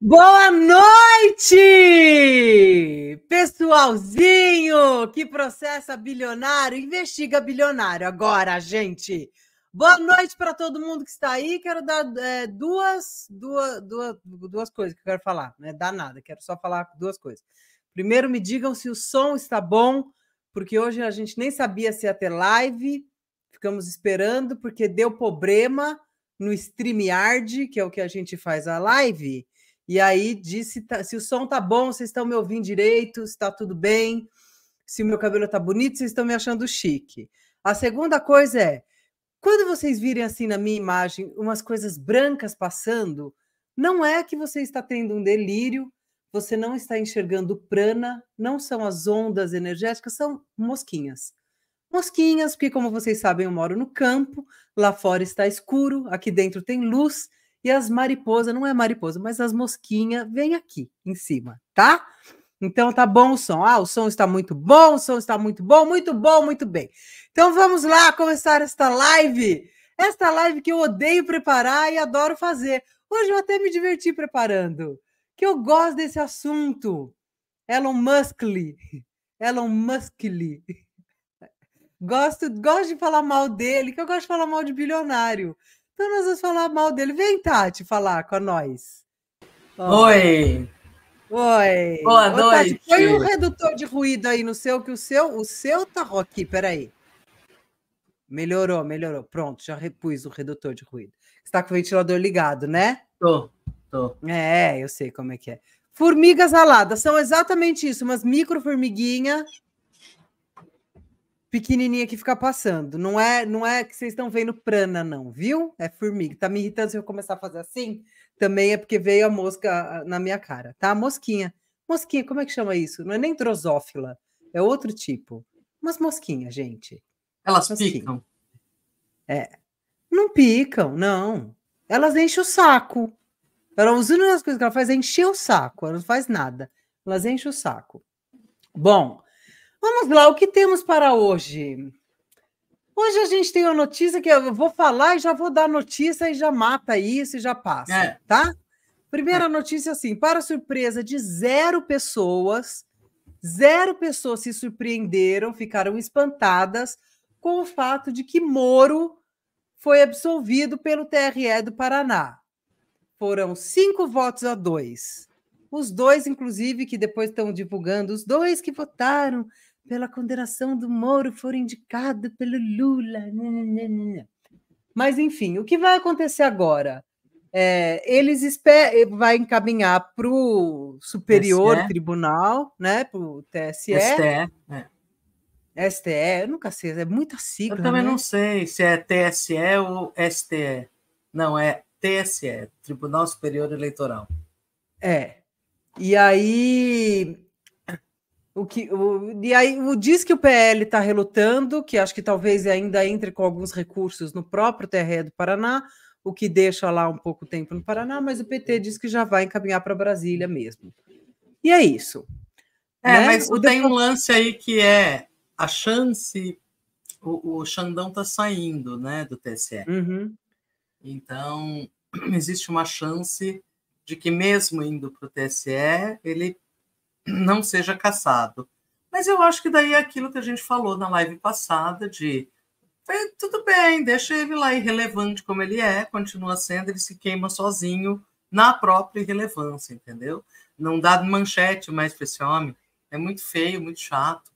Boa noite! Pessoalzinho que processa bilionário, investiga bilionário agora, gente. Boa noite para todo mundo que está aí. Quero dar é, duas, duas, duas, duas coisas que eu quero falar. Não é dar nada, quero só falar duas coisas. Primeiro, me digam se o som está bom porque hoje a gente nem sabia se ia ter live, ficamos esperando, porque deu problema no StreamYard, que é o que a gente faz a live, e aí disse tá, se o som tá bom, vocês estão me ouvindo direito, se tá tudo bem, se o meu cabelo tá bonito, vocês estão me achando chique. A segunda coisa é, quando vocês virem assim na minha imagem umas coisas brancas passando, não é que você está tendo um delírio, você não está enxergando prana, não são as ondas energéticas, são mosquinhas. Mosquinhas, porque, como vocês sabem, eu moro no campo, lá fora está escuro, aqui dentro tem luz, e as mariposas, não é mariposa, mas as mosquinhas, vêm aqui em cima, tá? Então tá bom o som. Ah, o som está muito bom, o som está muito bom, muito bom, muito bem. Então vamos lá começar esta live. Esta live que eu odeio preparar e adoro fazer. Hoje eu até me diverti preparando que eu gosto desse assunto. Elon Muskly. Elon Muskly. Gosto, gosto de falar mal dele, que eu gosto de falar mal de bilionário. Então nós vamos falar mal dele. Vem, Tati, falar com nós. Oi. Oi. Boa Ô, noite. Tati, põe um redutor de ruído aí no seu, que o seu, o seu tá aqui, peraí. Melhorou, melhorou. Pronto, já repus o redutor de ruído. Está com o ventilador ligado, né? Tô. Tô. É, eu sei como é que é. Formigas aladas são exatamente isso, umas micro formiguinha pequenininha que fica passando. Não é, não é que vocês estão vendo prana não, viu? É formiga. Tá me irritando se eu começar a fazer assim? Também é porque veio a mosca na minha cara, tá? mosquinha. Mosquinha, como é que chama isso? Não é nem drosófila, é outro tipo. Umas mosquinhas, gente. Elas mosquinha. picam. É. Não picam, não. Elas enchem o saco. Ela, as únicas coisas que ela faz é encher o saco. Ela não faz nada. Elas enchem o saco. Bom, vamos lá. O que temos para hoje? Hoje a gente tem uma notícia que eu vou falar e já vou dar notícia e já mata isso e já passa, é. tá? Primeira é. notícia assim, para surpresa de zero pessoas, zero pessoas se surpreenderam, ficaram espantadas com o fato de que Moro foi absolvido pelo TRE do Paraná foram cinco votos a dois. Os dois, inclusive, que depois estão divulgando, os dois que votaram pela condenação do Moro foram indicados pelo Lula. Mas, enfim, o que vai acontecer agora? É, eles esperam, vai encaminhar para o Superior Tribunal, né? Para o TSE. STE. É. STE, eu nunca sei, é muita sigla. Eu também né? não sei se é TSE ou STE. Não, é TSE, é Tribunal Superior Eleitoral. É. E aí o que o, e aí o diz que o PL está relutando, que acho que talvez ainda entre com alguns recursos no próprio TRE do Paraná, o que deixa lá um pouco tempo no Paraná, mas o PT diz que já vai encaminhar para Brasília mesmo. E é isso. É, né? mas o tem um lance aí que é a chance. O, o Xandão está saindo né, do TSE. Uhum. Então, existe uma chance de que, mesmo indo para o TSE, ele não seja cassado. Mas eu acho que daí é aquilo que a gente falou na live passada de é, tudo bem, deixa ele lá irrelevante como ele é, continua sendo, ele se queima sozinho na própria irrelevância, entendeu? Não dá manchete mais para esse homem. É muito feio, muito chato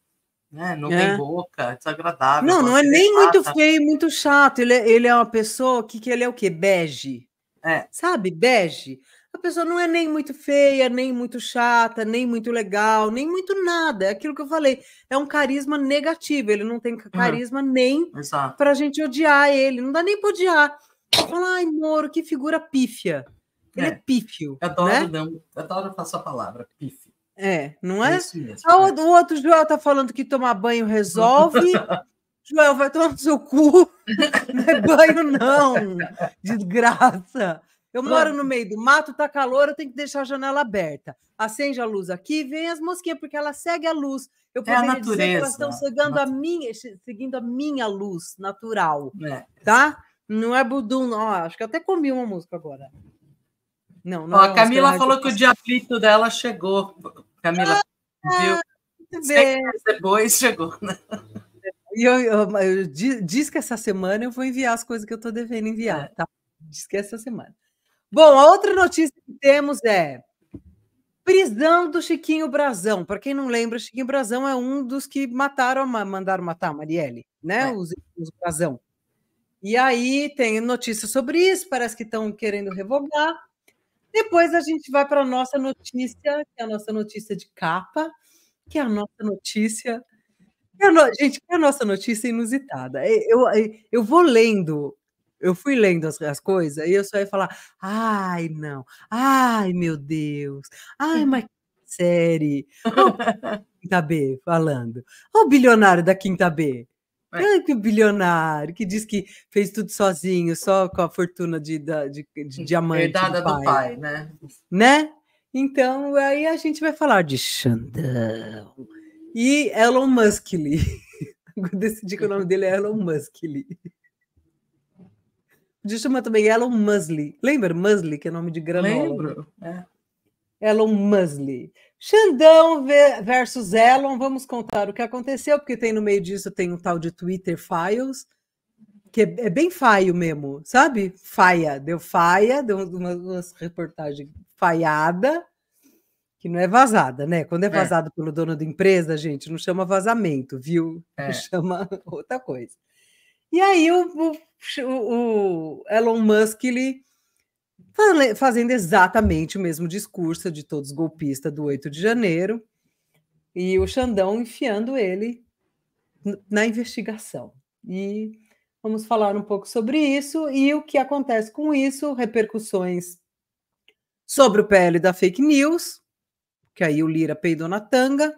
né? Não é. tem boca, é desagradável. Não, então não é nem chata. muito tá? feio, muito chato. Ele é, ele é uma pessoa que, que ele é o quê? Bege. É. Sabe? Bege. A pessoa não é nem muito feia, nem muito chata, nem muito legal, nem muito nada. É aquilo que eu falei. É um carisma negativo. Ele não tem uhum. carisma uhum. nem para gente odiar ele. Não dá nem para odiar. Falar, ai, Moro, que figura pífia. Ele é, é pífio. adoro, né? não, eu adoro a palavra, pífio. É, não é? é ah, o é. outro Joel tá falando que tomar banho resolve. Joel, vai tomar no seu cu. Não é banho, não. Desgraça. Eu moro no meio do mato, tá calor, eu tenho que deixar a janela aberta. Acende a luz aqui, vem as mosquinhas, porque ela segue a luz. Eu poderia é a natureza, dizer que elas estão seguindo a, minha, seguindo a minha luz natural. É. Tá? Não é budum, não. Acho que até comi uma música agora. Não, não Ó, a é Camila falou que o diablito dela chegou. Camila, ah, viu? Depois chegou. Né? E eu, eu, eu, diz que essa semana eu vou enviar as coisas que eu estou devendo enviar, é. tá? Diz que é essa semana. Bom, a outra notícia que temos é prisão do Chiquinho Brazão. Para quem não lembra, Chiquinho Brazão é um dos que mataram, mandaram matar a Marielle, né? É. Os, os Brazão. E aí tem notícias sobre isso, parece que estão querendo revogar. Depois a gente vai para a nossa notícia, que é a nossa notícia de capa, que é a nossa notícia. É a no... Gente, é a nossa notícia inusitada. Eu, eu, vou lendo eu fui lendo as, as, coisas e eu só ia falar: ai, não, ai, meu Deus, ai, mas que série. Olha o Quinta B falando. Olha o bilionário da Quinta B. É. bilionário, que diz que fez tudo sozinho, só com a fortuna de, de, de hum, diamante. Herdada do pai, do pai né? Né? Então, aí a gente vai falar de Xandão. E Elon Musk Lee. Decidi que o nome dele é Elon Musk Lee. Podia chamar também Elon Musley. Lembra Musley, que é nome de granola? Lembro. É. Elon Musley. Xandão versus Elon, vamos contar o que aconteceu, porque tem no meio disso tem um tal de Twitter Files, que é, é bem faio mesmo, sabe? Faia, deu faia, deu uma, uma reportagem falhada, que não é vazada, né? Quando é, é. vazado é. pelo dono da empresa, gente, não chama vazamento, viu? É. Chama outra coisa. E aí o, o, o Elon Musk ele fazendo exatamente o mesmo discurso de todos os golpistas do 8 de janeiro, e o Xandão enfiando ele na investigação. E vamos falar um pouco sobre isso e o que acontece com isso, repercussões sobre o PL da fake news, que aí o Lira peidou na tanga.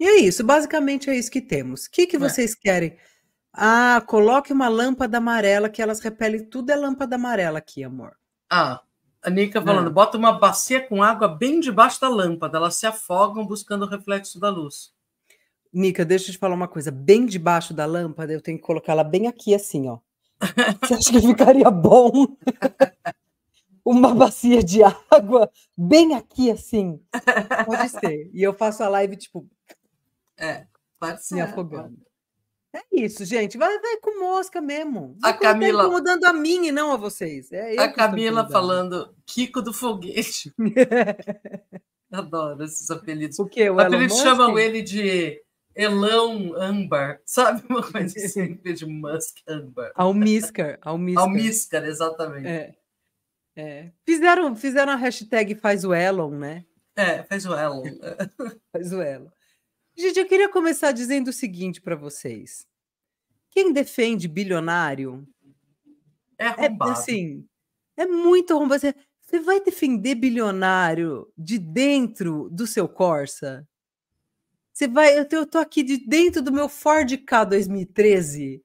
E é isso, basicamente é isso que temos. O que, que é. vocês é. querem? Ah, coloque uma lâmpada amarela que elas repelem tudo é lâmpada amarela aqui, amor. Ah, a Nica falando, é. bota uma bacia com água bem debaixo da lâmpada, elas se afogam buscando o reflexo da luz. Nica, deixa eu te falar uma coisa, bem debaixo da lâmpada, eu tenho que colocá-la bem aqui assim, ó. Você acha que ficaria bom? uma bacia de água bem aqui assim. Pode ser. E eu faço a live tipo É, pode ser. Me é, afogando. É isso, gente. Vai, vai com mosca mesmo. Vai a Camila incomodando a mim e não a vocês. É a Camila falando Kiko do foguete. Adoro esses apelidos. O que? O apelidos Elon chamam Musk? ele de Elão Âmbar, sabe? Uma coisa assim, é de Musk Âmbar. Almíscar, Almíscar. Almíscar, exatamente. É. É. Fizeram, fizeram a hashtag faz o Elon, né? É, faz o Elon. É. faz o Elon. Gente, eu queria começar dizendo o seguinte para vocês. Quem defende bilionário é, roubado. é assim, é muito roubado. Você vai defender bilionário de dentro do seu Corsa? Você vai, eu tô aqui de dentro do meu Ford K 2013.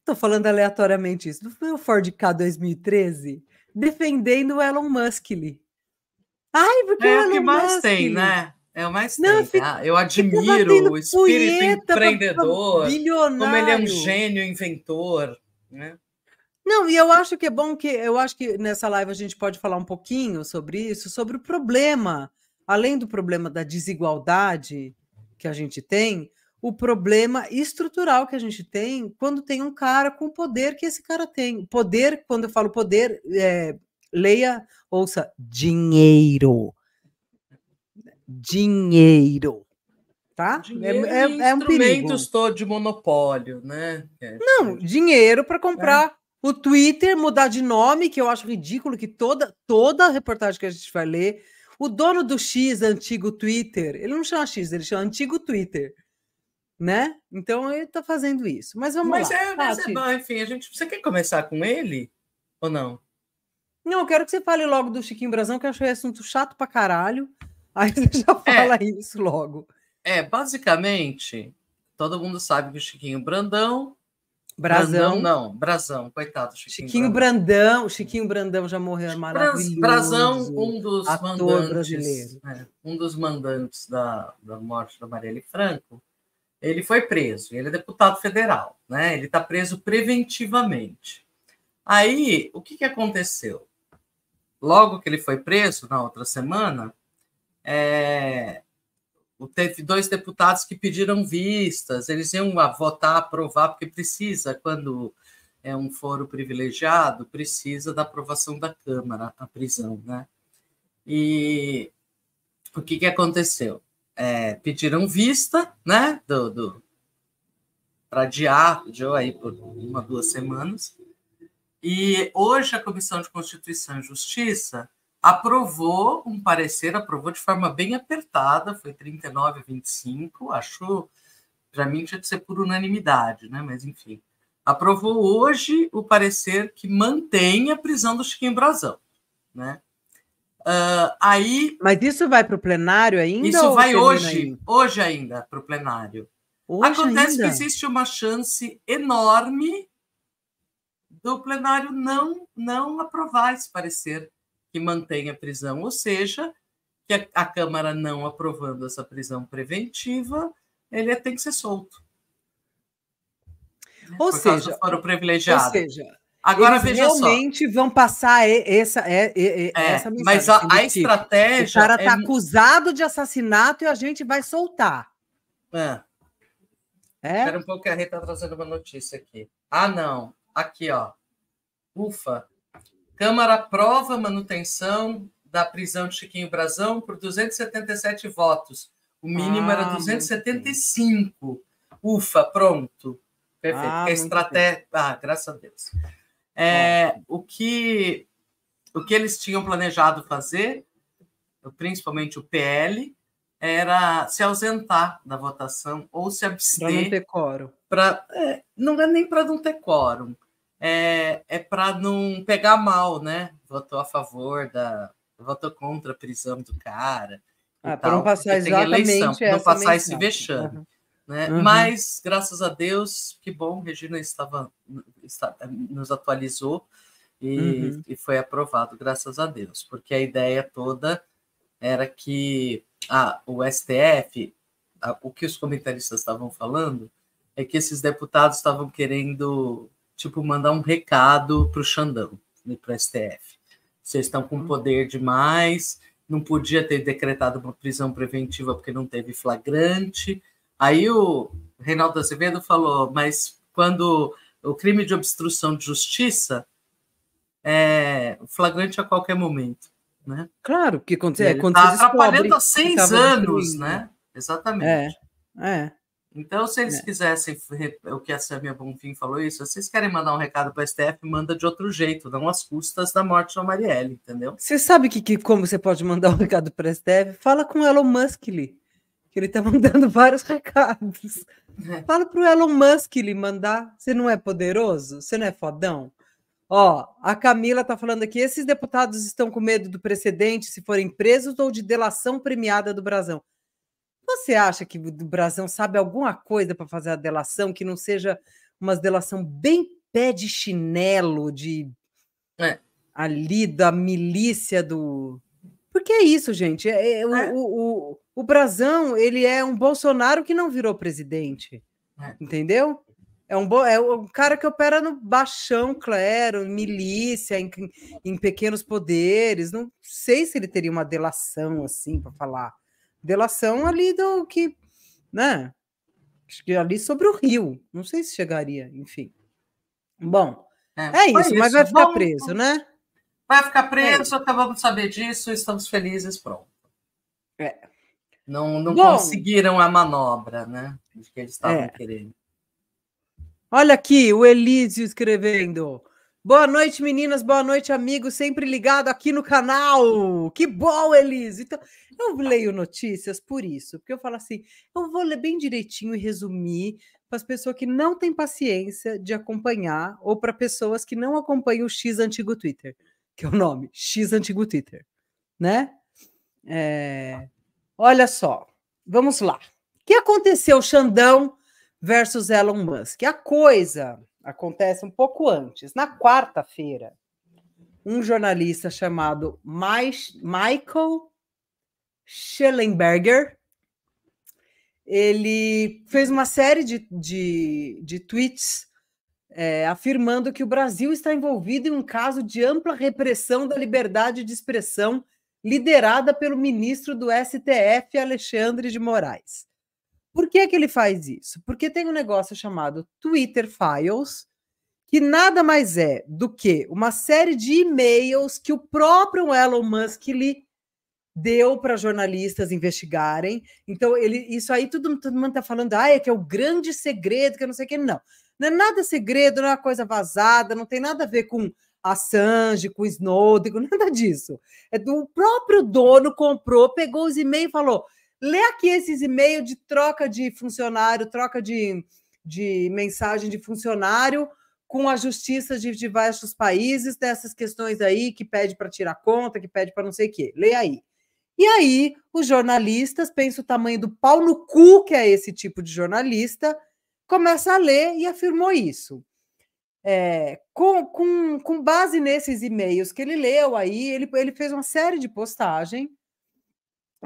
Estou falando aleatoriamente isso. Do meu Ford K 2013 defendendo o Elon Musk. Ai, porque é o Elon que mais Musk, tem, né? É o mais não, tem, tá? Ah, eu admiro o espírito empreendedor, como ele é um gênio inventor, né? Não, e eu acho que é bom que eu acho que nessa live a gente pode falar um pouquinho sobre isso, sobre o problema, além do problema da desigualdade que a gente tem, o problema estrutural que a gente tem quando tem um cara com o poder que esse cara tem. Poder, quando eu falo poder, é, leia, ouça, dinheiro dinheiro. Tá? Dinheiro é, é, é um perigo. todo de monopólio, né? É, Não, é. dinheiro para comprar é. o Twitter, mudar de nome, que eu acho ridículo que toda toda reportagem que a gente vai ler, o dono do X antigo Twitter, ele não chama X, ele chama antigo Twitter. Né? Então ele está fazendo isso. Mas vamos mas lá. É, mas é bom, enfim, a gente, você quer começar com ele ou não? Não, eu quero que você fale logo do Chiquinho Brasão, que eu achei assunto chato pra caralho. Aí você já é. fala é, isso logo. É, basicamente, todo mundo sabe que o Chiquinho Brandão. Brasão. Brandão, não, Brasão, coitado. Chiquinho, Chiquinho Brandão. Brandão. Chiquinho Brandão já morreu é maravilhoso. Brasão, um dos mandantes. Brasileiro. É, um dos mandantes da, da morte da Marielle Franco. Ele foi preso, ele é deputado federal, né? Ele está preso preventivamente. Aí, o que, que aconteceu? Logo que ele foi preso, na outra semana, é, teve dois deputados que pediram vistas, eles iam votar, aprovar, porque precisa, quando é um foro privilegiado, precisa da aprovação da Câmara, a prisão, né? E o que, que aconteceu? É, pediram vista, né, do, do para adiar, adiou aí por uma, duas semanas, e hoje a Comissão de Constituição e Justiça aprovou um parecer, aprovou de forma bem apertada, foi 39 a 25, acho, para mim tinha que ser por unanimidade, né? Mas enfim, aprovou hoje o parecer que mantém a prisão do Chiquinho Brazão, né? Uh, aí, mas isso vai para o plenário ainda? Isso vai hoje, ainda? hoje ainda para o plenário. Hoje Acontece ainda? que existe uma chance enorme do plenário não não aprovar esse parecer que mantém a prisão, ou seja, que a, a Câmara não aprovando essa prisão preventiva, ele é, tem que ser solto. Né? Ou Por seja, foro privilegiado. Ou seja, Agora eles veja realmente só. vão passar essa, é, é, essa mensagem. Mas a, a tipo, estratégia. O cara está é... Tá acusado de assassinato e a gente vai soltar. É. é? Espera um pouco que a Rita está trazendo uma notícia aqui. Ah, não. Aqui, ó. Ufa, Câmara aprova manutenção da prisão de Chiquinho Brazão por 277 votos. O mínimo ah, era 275. Ufa, pronto. Perfeito. Ah, estratégia. Ah, graças a Deus. É, o, que, o que eles tinham planejado fazer, principalmente o PL, era se ausentar da votação ou se abster. Para não ter quórum. Pra, é, não é nem para não ter quórum é, é para não pegar mal, né? Votou a favor da. Votou contra a prisão do cara. Ah, para não passar exatamente eleição, não passar esse vexame. Uhum. Né? Uhum. Mas, graças a Deus, que bom, Regina estava, está, nos atualizou e, uhum. e, foi aprovado, graças a Deus, porque a ideia toda era que ah, o STF, o que os comentaristas estavam falando, é que esses deputados estavam querendo tipo, mandar um recado para o Xandão e né, para o STF. Vocês estão com hum. poder demais, não podia ter decretado uma prisão preventiva porque não teve flagrante. Aí o Reinaldo Azevedo falou, mas quando o crime de obstrução de justiça é flagrante a qualquer momento, né? Claro, que acontece, é, quando tá atrapalhando há seis anos, né? Exatamente. É, é. Então, se eles é. quisessem, o que a Samia Bonfim falou isso, se vocês querem mandar um recado para a STF, manda de outro jeito, não às custas da morte da Marielle, entendeu? Você sabe que, que como você pode mandar um recado para a STF? Fala com o Elon Musk, que ele está mandando vários recados. É. Fala para o Elon Musk lhe mandar. Você não é poderoso? Você não é fodão? Ó, a Camila está falando aqui, esses deputados estão com medo do precedente se forem presos ou de delação premiada do Brasão. Você acha que o Brasão sabe alguma coisa para fazer a delação que não seja uma delação bem pé de chinelo, de é. ali da milícia do. Porque é isso, gente. É, é o, é. o, o, o Brasão ele é um Bolsonaro que não virou presidente. É. Entendeu? É um, é um cara que opera no baixão, clero, milícia, em, em pequenos poderes. Não sei se ele teria uma delação assim para falar. Delação ali do que, né? Acho que ali sobre o rio. Não sei se chegaria, enfim. Bom, é, é isso, isso, mas vai ficar preso, né? Vai ficar é preso, é. acabamos de saber disso, estamos felizes, pronto. É. Não, não Bom, conseguiram a manobra, né? De que eles é. estavam é. querendo. Olha aqui, o Elísio escrevendo. Boa noite, meninas. Boa noite, amigos. Sempre ligado aqui no canal. Que bom, Elise. Então, eu leio notícias por isso, porque eu falo assim, eu vou ler bem direitinho e resumir para as pessoas que não têm paciência de acompanhar ou para pessoas que não acompanham o X antigo Twitter, que é o nome, X antigo Twitter, né? É... Olha só, vamos lá. O que aconteceu, Xandão versus Elon Musk? A coisa acontece um pouco antes. Na quarta-feira, um jornalista chamado Michael Schellenberger, ele fez uma série de, de, de tweets é, afirmando que o Brasil está envolvido em um caso de ampla repressão da liberdade de expressão liderada pelo ministro do STF, Alexandre de Moraes. Por que, que ele faz isso? Porque tem um negócio chamado Twitter Files, que nada mais é do que uma série de e-mails que o próprio Elon Musk lhe deu para jornalistas investigarem. Então, ele, isso aí todo, todo mundo está falando, ah, é que é o grande segredo, que eu não sei o que. Não, não é nada segredo, não é uma coisa vazada, não tem nada a ver com Assange, com Snowden, nada disso. É do próprio dono comprou, pegou os e-mails e falou: Lê aqui esses e-mails de troca de funcionário, troca de, de mensagem de funcionário com a justiça de diversos países, dessas questões aí, que pede para tirar conta, que pede para não sei o quê. Lê aí. E aí, os jornalistas, pensa o tamanho do pau no cu que é esse tipo de jornalista, começa a ler e afirmou isso. É, com, com, com base nesses e-mails que ele leu aí, ele, ele fez uma série de postagem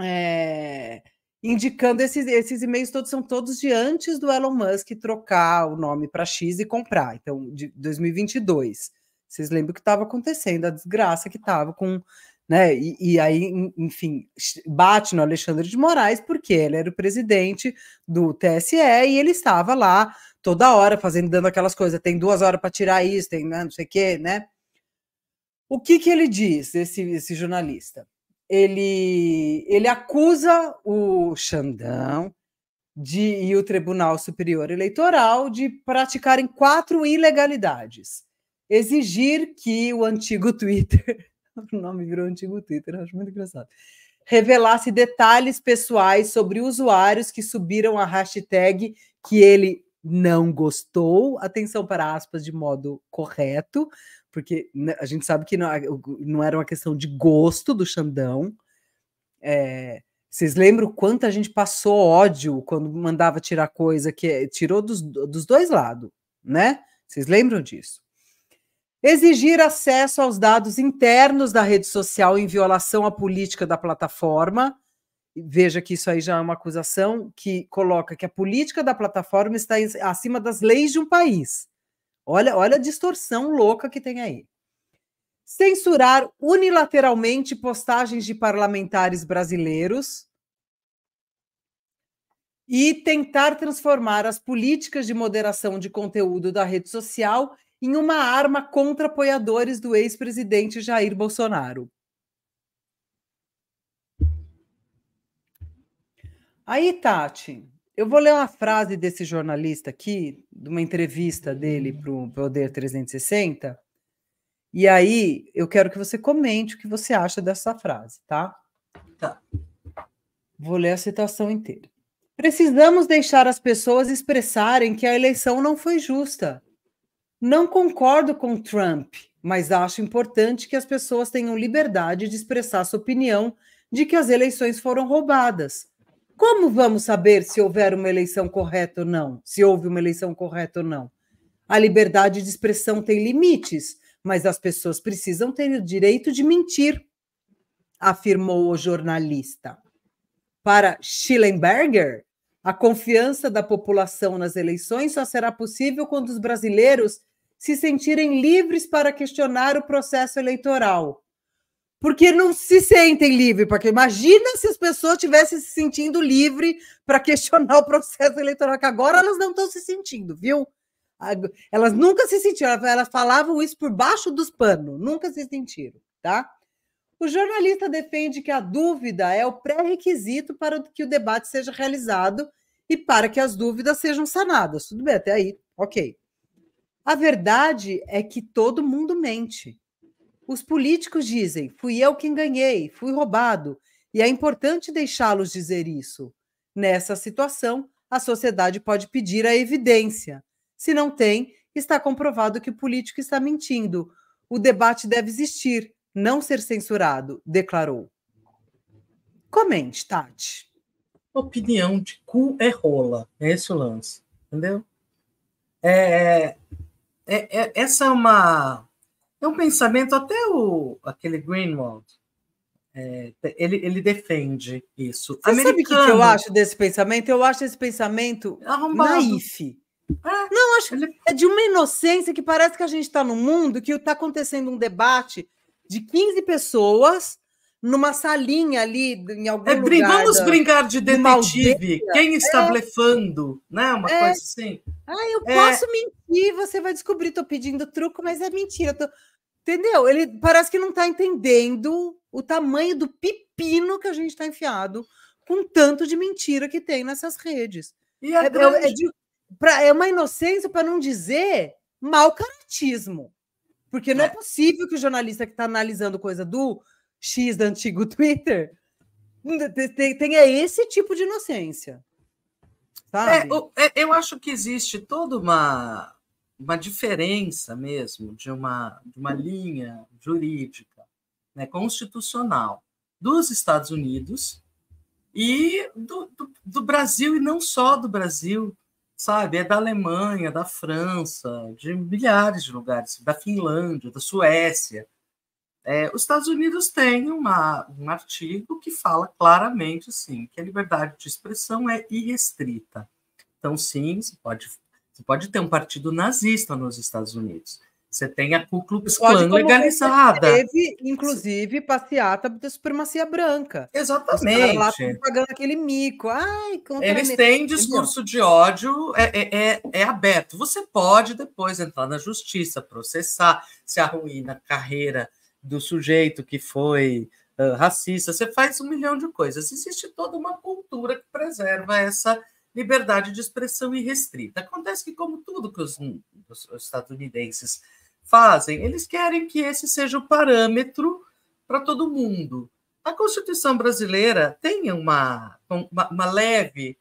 é, indicando esses, esses e-mails todos são todos de antes do Elon Musk trocar o nome para X e comprar, então de 2022. Vocês lembram o que estava acontecendo, a desgraça que estava com, né? E, e, aí, enfim, bate no Alexandre de Moraes porque ele era o presidente do TSE e ele estava lá toda hora fazendo, dando aquelas coisas, tem duas horas para tirar isso, tem né, não sei o quê, né? O que que ele diz, esse, esse jornalista? ele, ele acusa o Xandão de, e o Tribunal Superior Eleitoral de praticarem quatro ilegalidades. Exigir que o antigo Twitter, o nome virou antigo Twitter, acho muito engraçado, revelasse detalhes pessoais sobre usuários que subiram a hashtag que ele não gostou, atenção para aspas de modo correto, porque né, a gente sabe que não, não era uma questão de gosto do Xandão. É, vocês lembram quanto a gente passou ódio quando mandava tirar coisa que tirou dos, dos dois lados, né? Vocês lembram disso? Exigir acesso aos dados internos da rede social em violação à política da plataforma veja que isso aí já é uma acusação que coloca que a política da plataforma está acima das leis de um país. Olha, olha a distorção louca que tem aí. Censurar unilateralmente postagens de parlamentares brasileiros e tentar transformar as políticas de moderação de conteúdo da rede social em uma arma contra apoiadores do ex-presidente Jair Bolsonaro. Aí, Tati, eu vou ler uma hum. frase desse jornalista aqui, de uma entrevista dele hum. para o Poder 360. E aí, eu quero que você comente o que você acha dessa frase, tá? Tá. Vou ler a citação inteira. Precisamos deixar as pessoas expressarem que a eleição não foi justa. Não concordo com Trump, mas acho importante que as pessoas tenham liberdade de expressar sua opinião de que as eleições foram roubadas. Como vamos saber se houver uma eleição correta ou não? Se houve uma eleição correta ou não? A liberdade de expressão tem limites, mas as pessoas precisam ter o direito de mentir, afirmou o jornalista. Para Schillenberger, a confiança da população nas eleições só será possível quando os brasileiros se sentirem livres para questionar o processo eleitoral porque não se sentem livres. Porque imagina se as pessoas tivessem se sentindo livre para questionar o processo eleitoral, que agora elas não estão se sentindo, viu? Elas nunca se sentiram, elas falavam isso por baixo dos panos, nunca se sentiram, tá? O jornalista defende que a dúvida é o pré-requisito para que o debate seja realizado e para que as dúvidas sejam sanadas. Tudo bem, até aí, ok. A verdade é que todo mundo mente. Os políticos dizem: fui eu quem ganhei, fui roubado, e é importante deixá-los dizer isso. Nessa situação, a sociedade pode pedir a evidência. Se não tem, está comprovado que o político está mentindo. O debate deve existir, não ser censurado, declarou. Comente, Tati. Opinião de cu é rola. É esse o lance, entendeu? É, é, é, é essa é uma é um pensamento, até o, aquele Greenwald, é, ele, ele defende isso. Você Americano, sabe o que, eu acho desse pensamento? Eu acho esse pensamento arrombado. naif. É, não, acho ele... é de uma inocência que parece que a gente está num mundo que está acontecendo um debate de 15 pessoas numa salinha ali em algum é, lugar. Vamos da, brincar de detetive. Quem está é, blefando, né? Uma é, coisa assim. Ah, eu é. posso mentir, você vai descobrir, estou pedindo truco, mas é mentira. Tô... Entendeu? Ele parece que não está entendendo o tamanho do pepino que a gente está enfiado com tanto de mentira que tem nessas redes. E é, é grande... é, de, pra, é uma inocência para não dizer mal caratismo. Porque não é. é. possível que o jornalista que está analisando coisa do X do antigo Twitter, hum, tenha é esse tipo de inocência. Sabe? É, é, eu acho que existe toda uma, uma diferença mesmo de uma, de uma linha jurídica né, constitucional dos Estados Unidos e do, do, do, Brasil, e não só do Brasil, sabe? É da Alemanha, da França, de milhares de lugares, da Finlândia, da Suécia. É, os Estados Unidos têm uma, um artigo que fala claramente, assim que a liberdade de expressão é irrestrita. Então, sim, você pode, você pode ter um partido nazista nos Estados Unidos. Você tem a Ku Klux Klan legalizada. Teve, inclusive, passeata da supremacia branca. Exatamente. Lá pagando aquele mico. Ai, Eles têm discurso de ódio, é, é, é, é aberto. Você pode depois entrar na justiça, processar, se arruína a carreira do sujeito que foi uh, racista, você faz um milhão de coisas. Existe toda uma cultura que preserva essa liberdade de expressão irrestrita. Acontece que, como tudo que os, os, estadunidenses fazem, eles querem que esse seja o parâmetro para todo mundo. A Constituição brasileira tem uma, uma, uma leve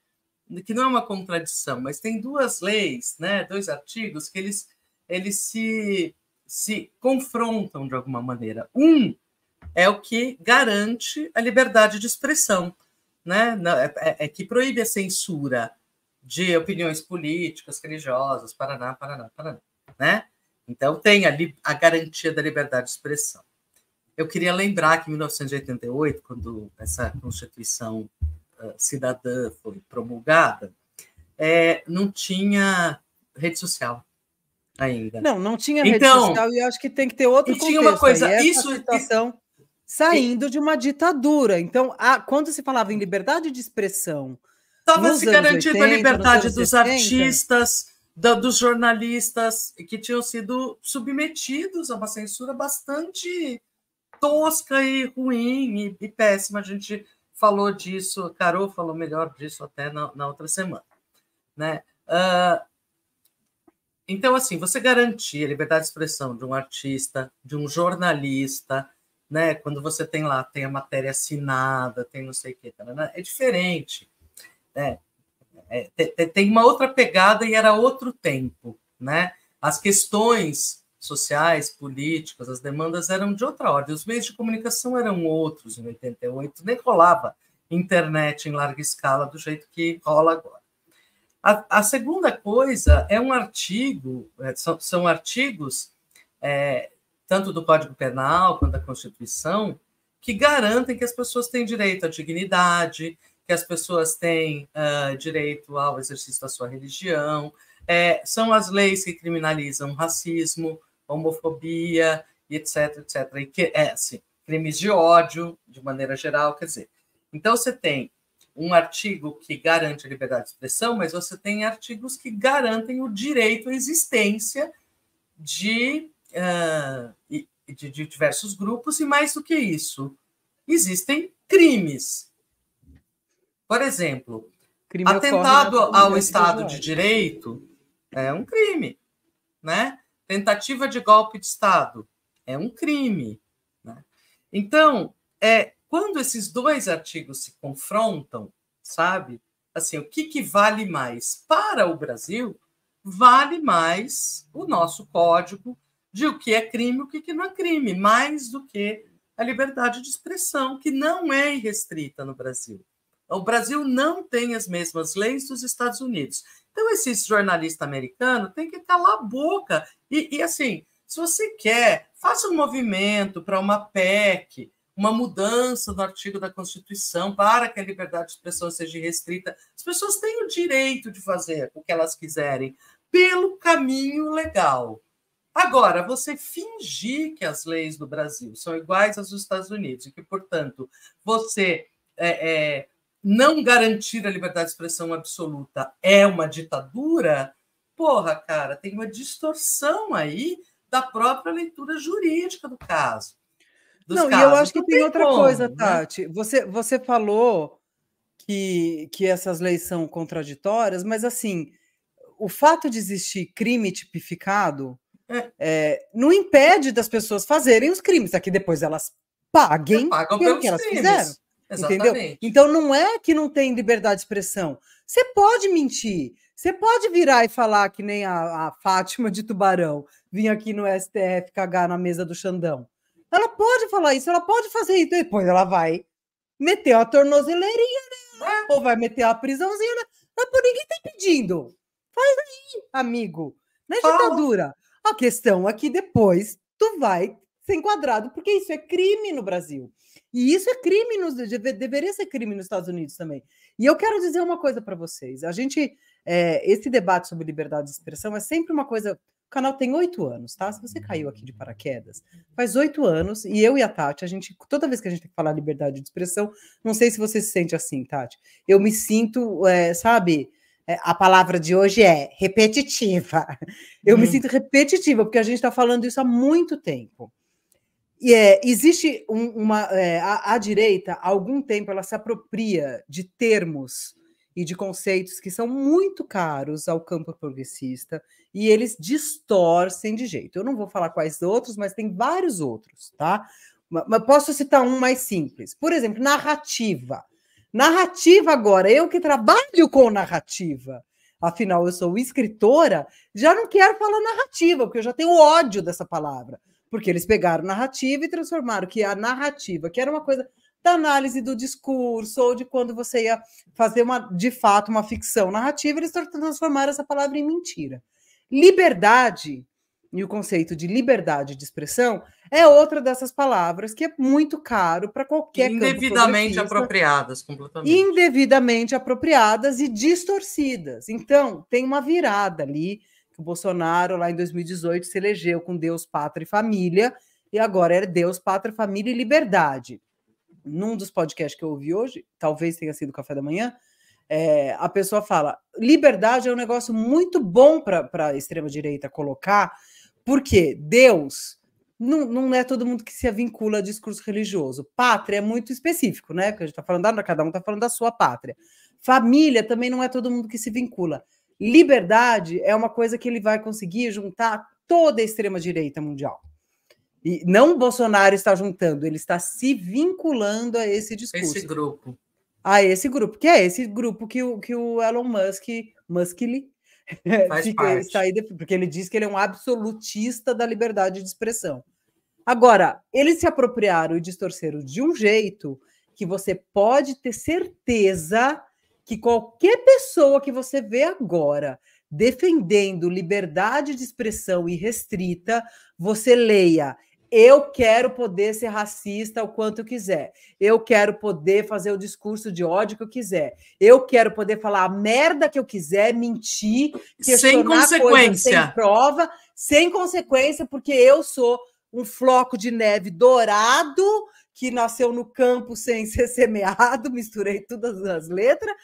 que não é uma contradição, mas tem duas leis, né, dois artigos que eles, eles se se confrontam de alguma maneira. Um é o que garante a liberdade de expressão, né? É, é, é que proíbe a censura de opiniões políticas, religiosas, Paraná, Paraná, Paraná, né? Então tem ali a garantia da liberdade de expressão. Eu queria lembrar que em 1988, quando essa Constituição uh, cidadã foi promulgada, é, não tinha rede social ainda. Não, não tinha rede então, social e acho que tem que ter outro e contexto. Tinha uma coisa, isso é situação saindo de uma ditadura. Então, a, quando se falava em liberdade de expressão, estava se garantindo a liberdade dos 70, artistas, da, dos jornalistas que tinham sido submetidos a uma censura bastante tosca e ruim e, e péssima. A gente falou disso, Carol falou melhor disso até na, na outra semana, né? Uh, então, assim, você garantir a liberdade de expressão de um artista, de um jornalista, né? Quando você tem lá, tem a matéria assinada, tem não sei o quê, é diferente. Né? É, tem uma outra pegada e era outro tempo, né? As questões sociais, políticas, as demandas eram de outra ordem, os meios de comunicação eram outros em 88, nem rolava internet em larga escala do jeito que rola agora. A, a segunda coisa é um artigo, é, são, são artigos, é, tanto do Código Penal quanto da Constituição, que garantem que as pessoas têm direito à dignidade, que as pessoas têm uh, direito ao exercício da sua religião, é, são as leis que criminalizam racismo, homofobia, etc, etc, e que, é, assim, crimes de ódio, de maneira geral, quer dizer. Então, você tem um artigo que garante a liberdade de expressão, mas você tem artigos que garantem o direito à existência de, uh, de, de diversos grupos, e mais do que isso, existem crimes. Por exemplo, crime atentado ao Estado de Direito é um crime, né? Tentativa de golpe de Estado é um crime. Né? Então, é, quando esses dois artigos se confrontam, sabe? Assim, o que, que vale mais para o Brasil? Vale mais o nosso código de o que é crime e o que não é crime, mais do que a liberdade de expressão, que não é irrestrita no Brasil. O Brasil não tem as mesmas leis dos Estados Unidos. Então, esse jornalista americano tem que calar a boca. E, e assim, se você quer, faça um movimento para uma PEC, uma mudança no artigo da Constituição para que a liberdade de expressão seja restrita. As pessoas têm o direito de fazer o que elas quiserem pelo caminho legal. Agora, você fingir que as leis do Brasil são iguais às dos Estados Unidos e que, portanto, você é, é, não garantir a liberdade de expressão absoluta é uma ditadura, porra, cara, tem uma distorção aí da própria leitura jurídica do caso dos não, casos. Não, e eu acho que tem, tem, outra como, coisa, né? Tati. Você, você falou que, que essas leis são contraditórias, mas assim, o fato de existir crime tipificado é. É, não impede das pessoas fazerem os crimes, é que depois elas paguem pagam pelo que elas crimes. fizeram. Exatamente. Entendeu? Então não é que não tem liberdade de expressão. Você pode mentir, você pode virar e falar que nem a, a Fátima de Tubarão, vinha aqui no STF cagar na mesa do Xandão. Ela pode falar isso, ela pode fazer isso. Depois ela vai meter a tornozeleirinha ah. ou vai meter a prisãozinha. Né? Mas por ninguém tá pedindo. Faz aí, amigo. Não é ditadura. A questão é que depois tu vai ser enquadrado, porque isso é crime no Brasil. E isso é crime, nos, deveria ser crime nos Estados Unidos também. E eu quero dizer uma coisa para vocês. A gente, é, esse debate sobre liberdade de expressão é sempre uma coisa o canal tem oito anos, tá? Se você caiu aqui de hum. paraquedas, faz oito anos, e eu e a Tati, a gente, toda vez que a gente tem que falar liberdade de expressão, não sei se você se sente assim, Tati. Eu me sinto, é, sabe, é, a palavra de hoje é repetitiva. Eu hum. me uhum. sinto repetitiva, porque a gente está falando isso há muito tempo. E é, existe um, uma. É, a, a, direita, há algum tempo, ela se apropria de termos e de conceitos que são muito caros ao campo progressista e eles distorcem de jeito. Eu não vou falar quais outros, mas tem vários outros, tá? Mas posso citar um mais simples. Por exemplo, narrativa. Narrativa agora, eu que trabalho com narrativa, afinal eu sou escritora, já não quero falar narrativa, porque eu já tenho ódio dessa palavra. Porque eles pegaram narrativa e transformaram que a narrativa, que era uma coisa da análise do discurso ou de quando você ia fazer uma, de fato uma ficção narrativa, eles transformaram essa palavra em mentira. Liberdade, e o conceito de liberdade de expressão, é outra dessas palavras que é muito caro para qualquer Indevidamente apropriadas, completamente. Indevidamente apropriadas e distorcidas. Então, tem uma virada ali, que o Bolsonaro, lá em 2018, se elegeu com Deus, Pátria e Família, e agora é Deus, Pátria, Família e Liberdade. Num dos podcasts que eu ouvi hoje, talvez tenha sido Café da Manhã, é, a pessoa fala: liberdade é um negócio muito bom para a extrema-direita colocar, porque Deus. Não, não é todo mundo que se vincula a discurso religioso. Pátria é muito específico, né? Porque a gente está falando ah, cada um está falando da sua pátria. Família também não é todo mundo que se vincula. Liberdade é uma coisa que ele vai conseguir juntar toda a extrema-direita mundial. E não Bolsonaro está juntando, ele está se vinculando a esse discurso. Esse grupo a ah, esse grupo, que é esse grupo que o, que o Elon Musk, Muskly, fica, está aí, porque ele diz que ele é um absolutista da liberdade de expressão. Agora, eles se apropriaram e distorceram de um jeito que você pode ter certeza que qualquer pessoa que você vê agora defendendo liberdade de expressão irrestrita, você leia, eu quero poder ser racista o quanto eu quiser. Eu quero poder fazer o discurso de ódio que eu quiser. Eu quero poder falar a merda que eu quiser, mentir, sem consequência, sem prova, sem consequência, porque eu sou um floco de neve dourado que nasceu no campo sem ser semeado. Misturei todas as letras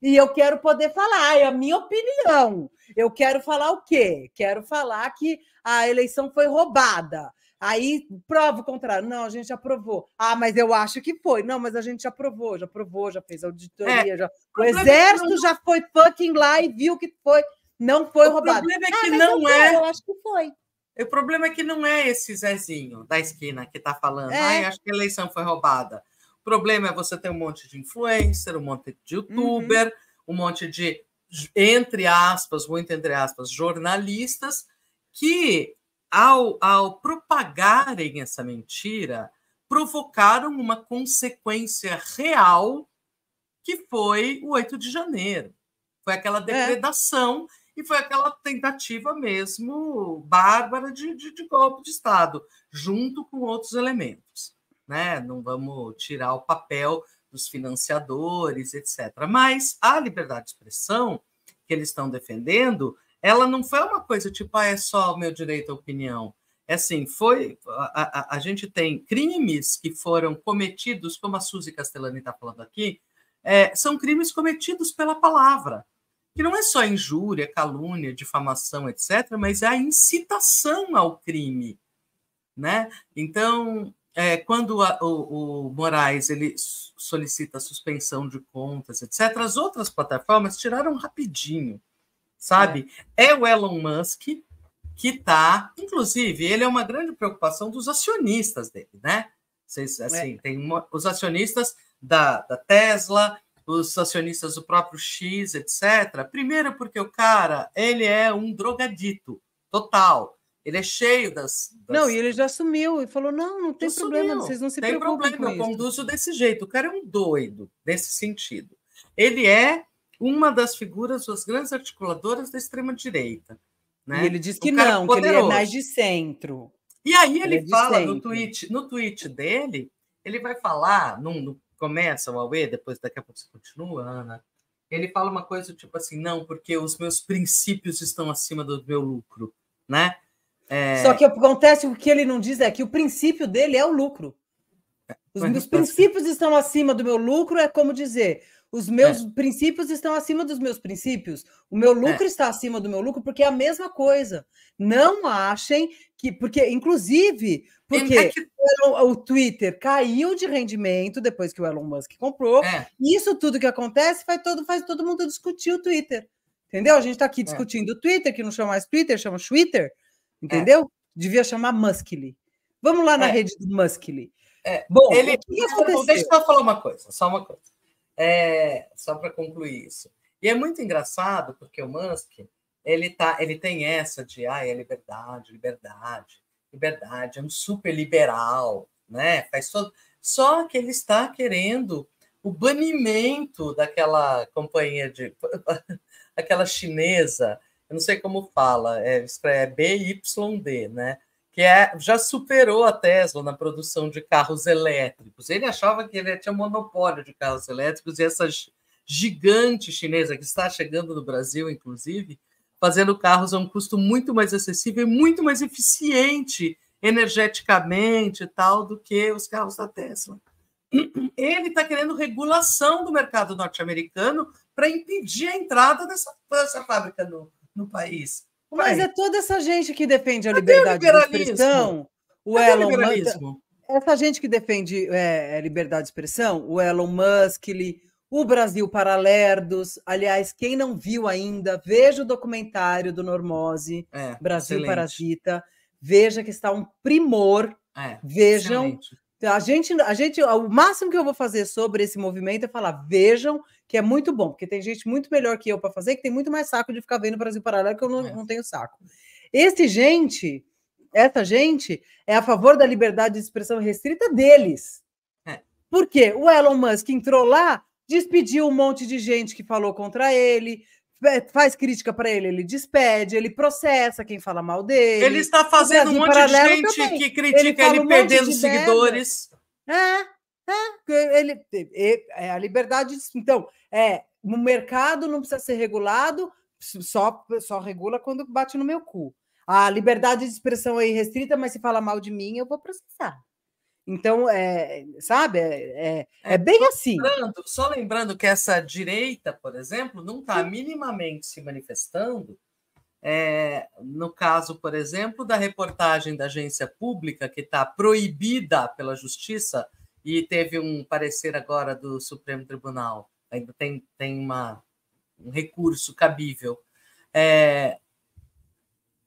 e eu quero poder falar, é a minha opinião. Eu quero falar o quê? Quero falar que a eleição foi roubada. Aí prova o contrário. Não, a gente aprovou. Ah, mas eu acho que foi. Não, mas a gente aprovou, já aprovou, já fez é, auditoria. É, já... O, o é exército não... já foi fucking lá e viu que foi. Não foi o roubado. O problema é ah, que ah, não é. eu acho que foi. O problema é que não é esse Zezinho da esquina que está falando. É. Ai, acho que a eleição foi roubada. O problema é você ter um monte de influencer, um monte de uhum. youtuber, uhum. um monte de, entre aspas, muito entre aspas, jornalistas que ao, ao propagarem essa mentira, provocaram uma consequência real que foi o 8 de janeiro. Foi aquela é. depredação é. e foi aquela tentativa mesmo bárbara de, de, de, golpe de Estado, junto com outros elementos. Né? Não vamos tirar o papel dos financiadores, etc. Mas a liberdade de expressão que eles estão defendendo ela não foi uma coisa tipo, ah, é só o meu direito à opinião. É assim, foi. A, a, a gente tem crimes que foram cometidos, como a Suzy Castellani está falando aqui, é, são crimes cometidos pela palavra, que não é só injúria, calúnia, difamação, etc., mas é a incitação ao crime. Né? Então, é, quando a, o, o Moraes ele solicita suspensão de contas, etc., as outras plataformas tiraram rapidinho sabe? É, é o Elon Musk que está, inclusive, ele é uma grande preocupação dos acionistas dele, né? Vocês, é. assim, é. tem uma, os acionistas da, da Tesla, os acionistas do próprio X, etc. Primeiro porque o cara, ele é um drogadito total. Ele é cheio das, das... Não, e ele já assumiu e falou: não, não tem problema, vocês não se tem preocupem. Tem problema, eu conduzo desse jeito. O cara é um doido nesse sentido. Ele é uma das figuras, das grandes articuladoras da extrema-direita. Né? E ele diz que não, poderoso. que ele é mais de centro. E aí ele, ele é fala no tweet, no tweet dele, ele vai falar, no começa o Aue, depois daqui a pouco você continua, Ana. Ele fala uma coisa tipo assim, não, porque os meus princípios estão acima do meu lucro, né? É... Só que acontece o que ele não diz é que o princípio dele é o lucro. É, os meus princípios estão acima do meu lucro, é como dizer, os meus é. princípios estão acima dos meus princípios. O meu é. lucro é. está acima do meu lucro, porque é a mesma coisa. Não achem que. Porque, inclusive, é, porque é que... o Twitter caiu de rendimento depois que o Elon Musk comprou. É. Isso tudo que acontece faz todo, faz todo mundo discutir o Twitter. Entendeu? A gente está aqui discutindo o Twitter, que não chama mais Twitter, chama Twitter. Entendeu? Devia chamar Muskly. Vamos lá na rede do Muskly. Bom, ele... o que aconteceu? Deixa eu só falar uma coisa, só uma coisa. É, só para concluir isso. E é muito engraçado porque o Musk ele tá, ele tem essa de ah, é liberdade, liberdade, liberdade, é um super liberal, né? Faz todo... Só que ele está querendo o banimento daquela companhia de aquela chinesa, eu não sei como fala, é, é BYD, né? que é, já superou a Tesla na produção de carros elétricos. Ele achava que ele tinha monopólio de carros elétricos e essa gigante chinesa que está chegando no Brasil, inclusive, fazendo carros a um custo muito mais acessível e muito mais eficiente energeticamente tal do que os carros da Tesla. Ele está querendo regulação do mercado norte-americano para impedir a entrada dessa, dessa fábrica no, no país. Mas é toda essa gente que defende a Cadê liberdade de expressão. O Cadê Elon Musk. Essa gente que defende é, é, liberdade de expressão, o Elon Musk, o Brasil Paralerdos. Aliás, quem não viu ainda, veja o documentário do Normose, é, Brasil excelente. Parasita. Veja que está um primor. É, Vejam. Excelente. A gente, a gente, o máximo que eu vou fazer sobre esse movimento é falar: vejam que é muito bom, porque tem gente muito melhor que eu para fazer, que tem muito mais saco de ficar vendo Brasil Paralelo, que eu não, é. não tenho saco. Esse gente, essa gente, é a favor da liberdade de expressão restrita deles. É. Por quê? O Elon Musk entrou lá, despediu um monte de gente que falou contra ele, faz crítica para ele, ele despede, ele processa quem fala mal dele. Ele está fazendo um monte de gente também. que critica ele, ele um perdendo seguidores. Merda. É, é, ele, é, é, a liberdade. Então, é, o mercado não precisa ser regulado, só, só regula quando bate no meu cu. A liberdade de expressão é irrestrita, mas se fala mal de mim, eu vou processar. Então, é, sabe, é, é, é, é bem só assim. Lembrando, só lembrando que essa direita, por exemplo, não está minimamente se manifestando. É, no caso, por exemplo, da reportagem da agência pública, que está proibida pela justiça, e teve um parecer agora do Supremo Tribunal ainda tem, tem uma, um recurso cabível, é,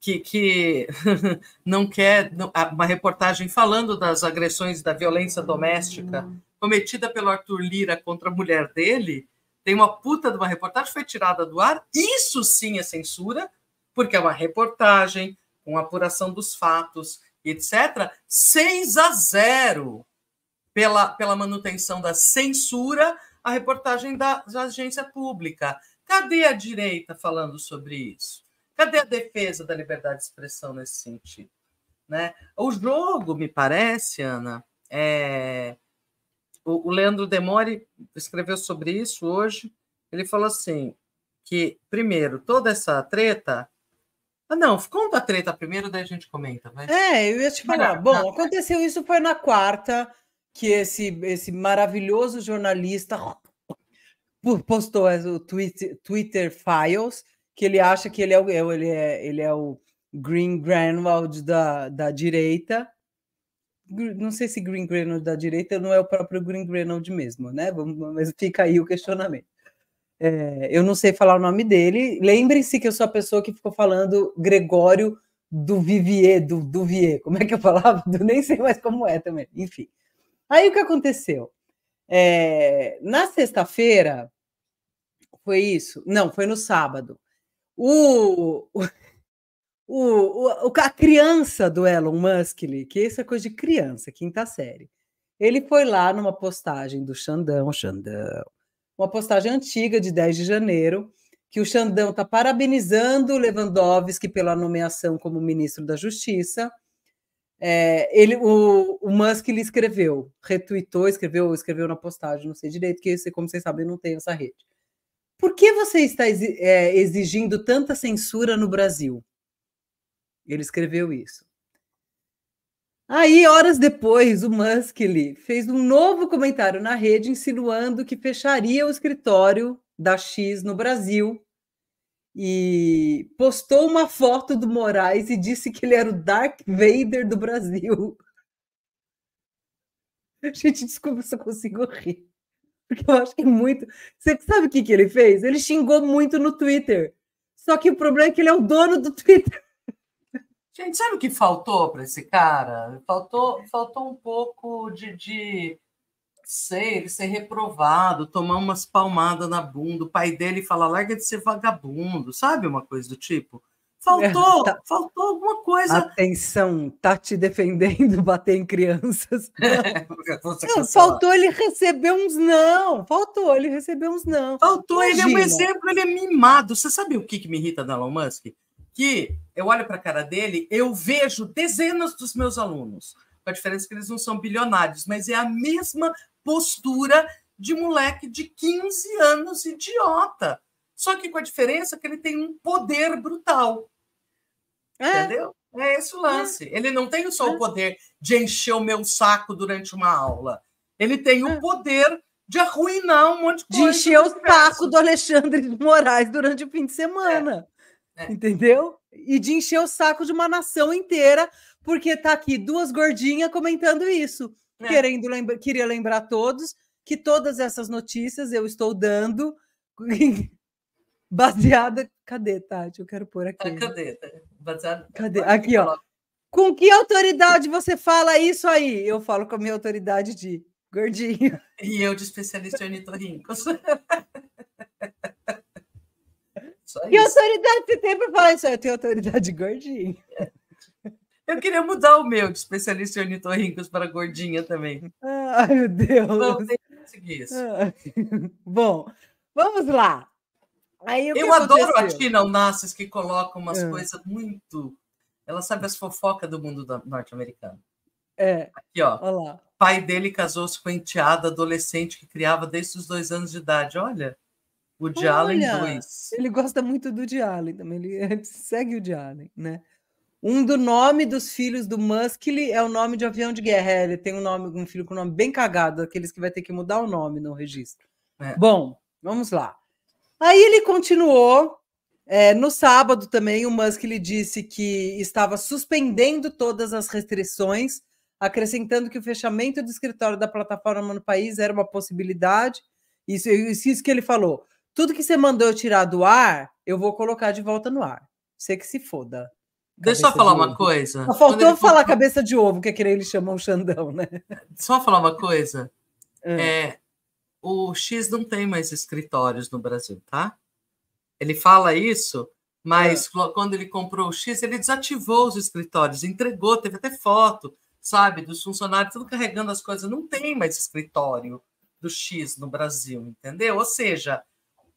que, que não quer uma reportagem falando das agressões da violência doméstica hum. cometida pelo Arthur Lira contra a mulher dele, tem uma puta de uma reportagem foi tirada do ar. Isso sim é censura, porque é uma reportagem com apuração dos fatos, etc. 6 a 0 pela, pela manutenção da censura a reportagem da, da agência pública. Cadê a direita falando sobre isso? Cadê a defesa da liberdade de expressão nesse sentido? Né? O jogo, me parece, Ana, é... o, o Leandro Demore escreveu sobre isso hoje. Ele falou assim: que, primeiro, toda essa treta. Ah, não, conta a treta primeiro, daí a gente comenta. Vai. É, eu ia te falar. Bom, aconteceu isso, foi na quarta que esse, esse maravilhoso jornalista postou o Twitter, Twitter Files, que ele acha que ele é o, é ele é, ele é o Green Granwald da, da direita. Não sei se Green Granwald da direita não é o próprio Green Granwald mesmo, né? Vamos, mas fica aí o questionamento. É, eu não sei falar o nome dele. lembre se que eu sou a pessoa que ficou falando Gregório do Vivier, do, do Vier. Como é que eu falava? Eu nem sei mais como é também. Enfim. Aí o que aconteceu? É, na sexta-feira, foi isso? Não, foi no sábado. O, o, o, a criança do Elon Musk, que isso é coisa de criança, quinta série, ele foi lá numa postagem do Xandão, Xandão, uma postagem antiga de 10 de janeiro, que o Xandão está parabenizando o Lewandowski pela nomeação como ministro da Justiça é, ele, o, o, Musk lhe escreveu, retweetou, escreveu, escreveu na postagem, não sei direito, que como vocês sabem, não tem essa rede. Por que você está é, exigindo tanta censura no Brasil? Ele escreveu isso. Aí, horas depois, o Musk ele fez um novo comentário na rede insinuando que fecharia o escritório da X no Brasil e postou uma foto do Moraes e disse que ele era o Dark Vader do Brasil. Gente, desculpa se eu consigo rir. Porque eu acho que é muito. Você sabe o que, que ele fez? Ele xingou muito no Twitter. Só que o problema é que ele é o dono do Twitter. Gente, sabe o que faltou para esse cara? Faltou, faltou um pouco de, de ser, ele ser reprovado, tomar umas palmadas na bunda, o pai dele fala, larga de ser vagabundo, sabe? Uma coisa do tipo. Faltou, tá. faltou alguma coisa. Atenção, tá te defendendo bater em crianças. É, é não, tá faltou ele receber uns não. Faltou ele receber uns não. Faltou, Imagina. ele é um exemplo, ele é mimado. Você sabe o que, que me irrita da Elon Musk? Que eu olho para a cara dele, eu vejo dezenas dos meus alunos. Com a diferença que eles não são bilionários, mas é a mesma postura de moleque de 15 anos idiota. Só que com a diferença que ele tem um poder brutal. É. Entendeu? É esse o lance. É. Ele não tem só é. o poder de encher o meu saco durante uma aula. Ele tem o é. poder de arruinar um monte de coisa. De encher o saco do Alexandre de Moraes durante o fim de semana. É, é. Entendeu? E de encher o saco de uma nação inteira, porque tá aqui duas gordinhas comentando isso. É. Querendo lembra queria lembrar a todos que todas essas notícias eu estou dando baseada. Cadê, Tati? Eu quero pôr aqui. Ah, cadê? Baseada. Cadê? Aqui, ó. Com que autoridade você fala isso aí? Eu falo com a minha autoridade de gordinho. E eu de especialista em ornitorrincos. que autoridade você tem para falar isso? Eu tenho autoridade de gordinho. É. Eu queria mudar o meu de especialista em ornitorrincos para gordinha também. Ah, ai, meu Deus. Vamos conseguir isso. Ah, bom, vamos lá. Aí, eu adoro a Tina Onassis, que coloca umas é. coisas muito... Ela sabe as fofocas do mundo norte-americano. É. Aqui, ó. Olá. Pai dele casou-se com a enteada adolescente que criava desde os dois anos de idade. Olha, o Olha, Allen 2. Ele gosta muito do de Allen também. Ele, segue o de Allen, né? Um do nome dos filhos do Musk é o nome de avião de guerra. É, ele tem um nome, um filho com um nome bem cagado, aqueles que vai ter que mudar o nome no registro. É. Bom, vamos lá. Aí ele continuou. É, no sábado também, o Musk disse que estava suspendendo todas as restrições, acrescentando que o fechamento do escritório da plataforma no país era uma possibilidade. Isso, isso que ele falou. Tudo que você mandou eu tirar do ar, eu vou colocar de volta no ar. Você que se foda. Deixa eu falar uma coisa. Só faltou falar cabeça de ovo, que é que ele chamou o Xandão, né? Só falar uma coisa. Ah. é. o X não tem mais escritórios no Brasil, tá? Ele fala isso, mas ah. quando ele comprou o X, ele desativou os escritórios, entregou, teve até foto, sabe, dos funcionários tudo carregando as coisas. Não tem mais escritório do X no Brasil, entendeu? Ou seja,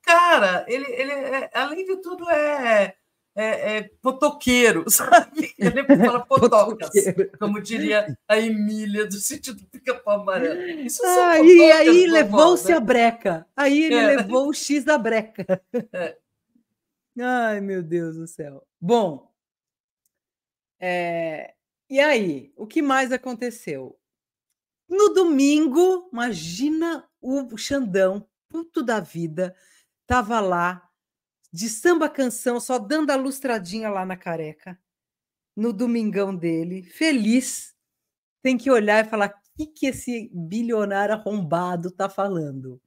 cara, ele, ele é, além de tudo, é é, é, potoqueiro, sabe? Ele fala potocas, como diria a Emília, do sítio do pica-pau amarelo. Isso ah, e aí levou-se né? a breca. Aí ele é. levou o X da breca. É. Ai, meu Deus do céu. Bom, é, e aí? O que mais aconteceu? No domingo, imagina o Xandão, puto da vida, estava lá de samba canção, só dando a lustradinha lá na careca, no domingão dele, feliz, tem que olhar e falar: o que, que esse bilionário arrombado está falando?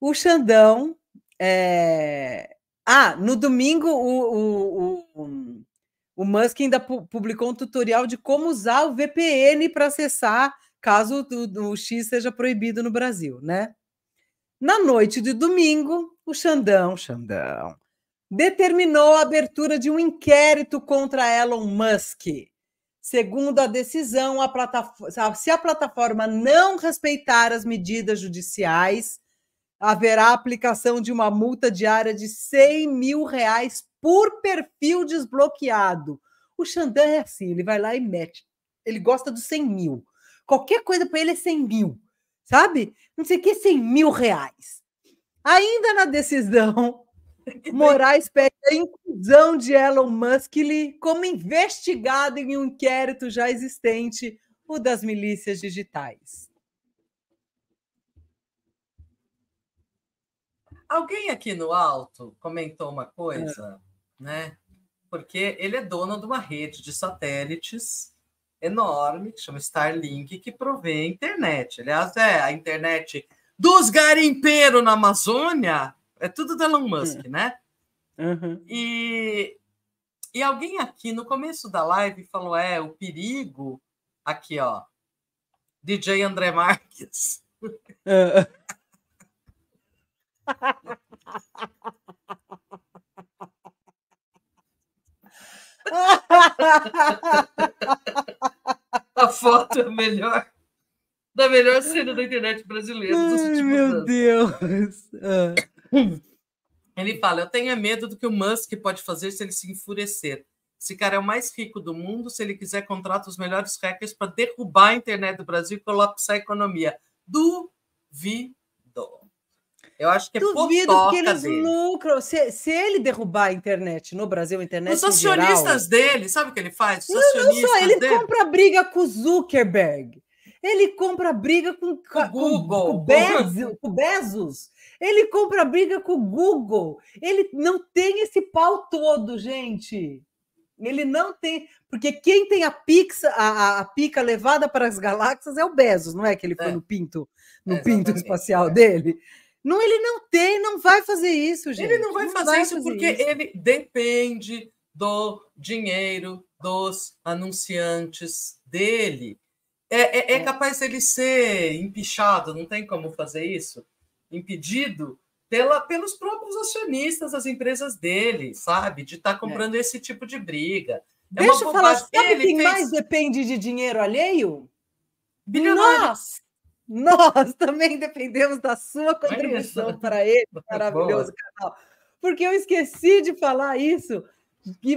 O Xandão. É... Ah, no domingo o, o, o, o Musk ainda publicou um tutorial de como usar o VPN para acessar caso o, o X seja proibido no Brasil, né? Na noite de domingo, o Xandão, Xandão, determinou a abertura de um inquérito contra Elon Musk. Segundo a decisão, a plataforma, se a plataforma não respeitar as medidas judiciais, haverá aplicação de uma multa diária de 100 mil reais por perfil desbloqueado. O Xandão é assim, ele vai lá e mete. Ele gosta dos 100 mil. Qualquer coisa para ele é 100 mil, sabe? Não sei o que, 100 mil reais. Ainda na decisão, Moraes pede a inclusão de Elon Musk como investigado em um inquérito já existente, o das milícias digitais. Alguém aqui no alto comentou uma coisa, é. né? Porque ele é dono de uma rede de satélites enorme que chama Starlink, que provê a internet. Aliás, é a internet dos garimpeiros na Amazônia, é tudo do Elon é. Musk, né? Uhum. E, e alguém aqui no começo da live falou: é, o perigo. Aqui, ó. DJ André Marques. Ah. A foto é melhor da melhor cena da internet brasileira. Ai, meu anos. Deus! Ah. Ele fala: Eu tenho medo do que o Musk pode fazer se ele se enfurecer. Esse cara é o mais rico do mundo. Se ele quiser, contrata os melhores hackers para derrubar a internet do Brasil e colapsar a economia. Duvido. Eu acho que é Duvido que eles dele. lucram. Se, se ele derrubar a internet no Brasil, a internet. Os acionistas geral... dele, sabe o que ele faz? Os não, não só, ele dele... compra briga com o Zuckerberg. Ele compra briga com o com, Google, com, Bezos, com Bezos. Ele compra briga com o Google. Ele não tem esse pau todo, gente. Ele não tem, porque quem tem a, pixa, a, a, pica levada para as galáxias é o Bezos, não é que ele foi é. no pinto, no é, pinto espacial é. dele. Não, ele não tem, não vai fazer isso, gente. Ele não vai, não fazer, vai isso porque isso. ele depende do dinheiro dos anunciantes dele. É, é, é, é capaz dele ser empichado, não tem como fazer isso? Impedido pela, pelos próprios acionistas das empresas dele, sabe? De estar tá é. comprando é. esse tipo de briga. É Deixa eu falar, sabe quem fez... mais depende de dinheiro alheio? Nós! Nós também dependemos da sua contribuição é para ele, maravilhoso Boa. canal. Porque eu esqueci de falar isso,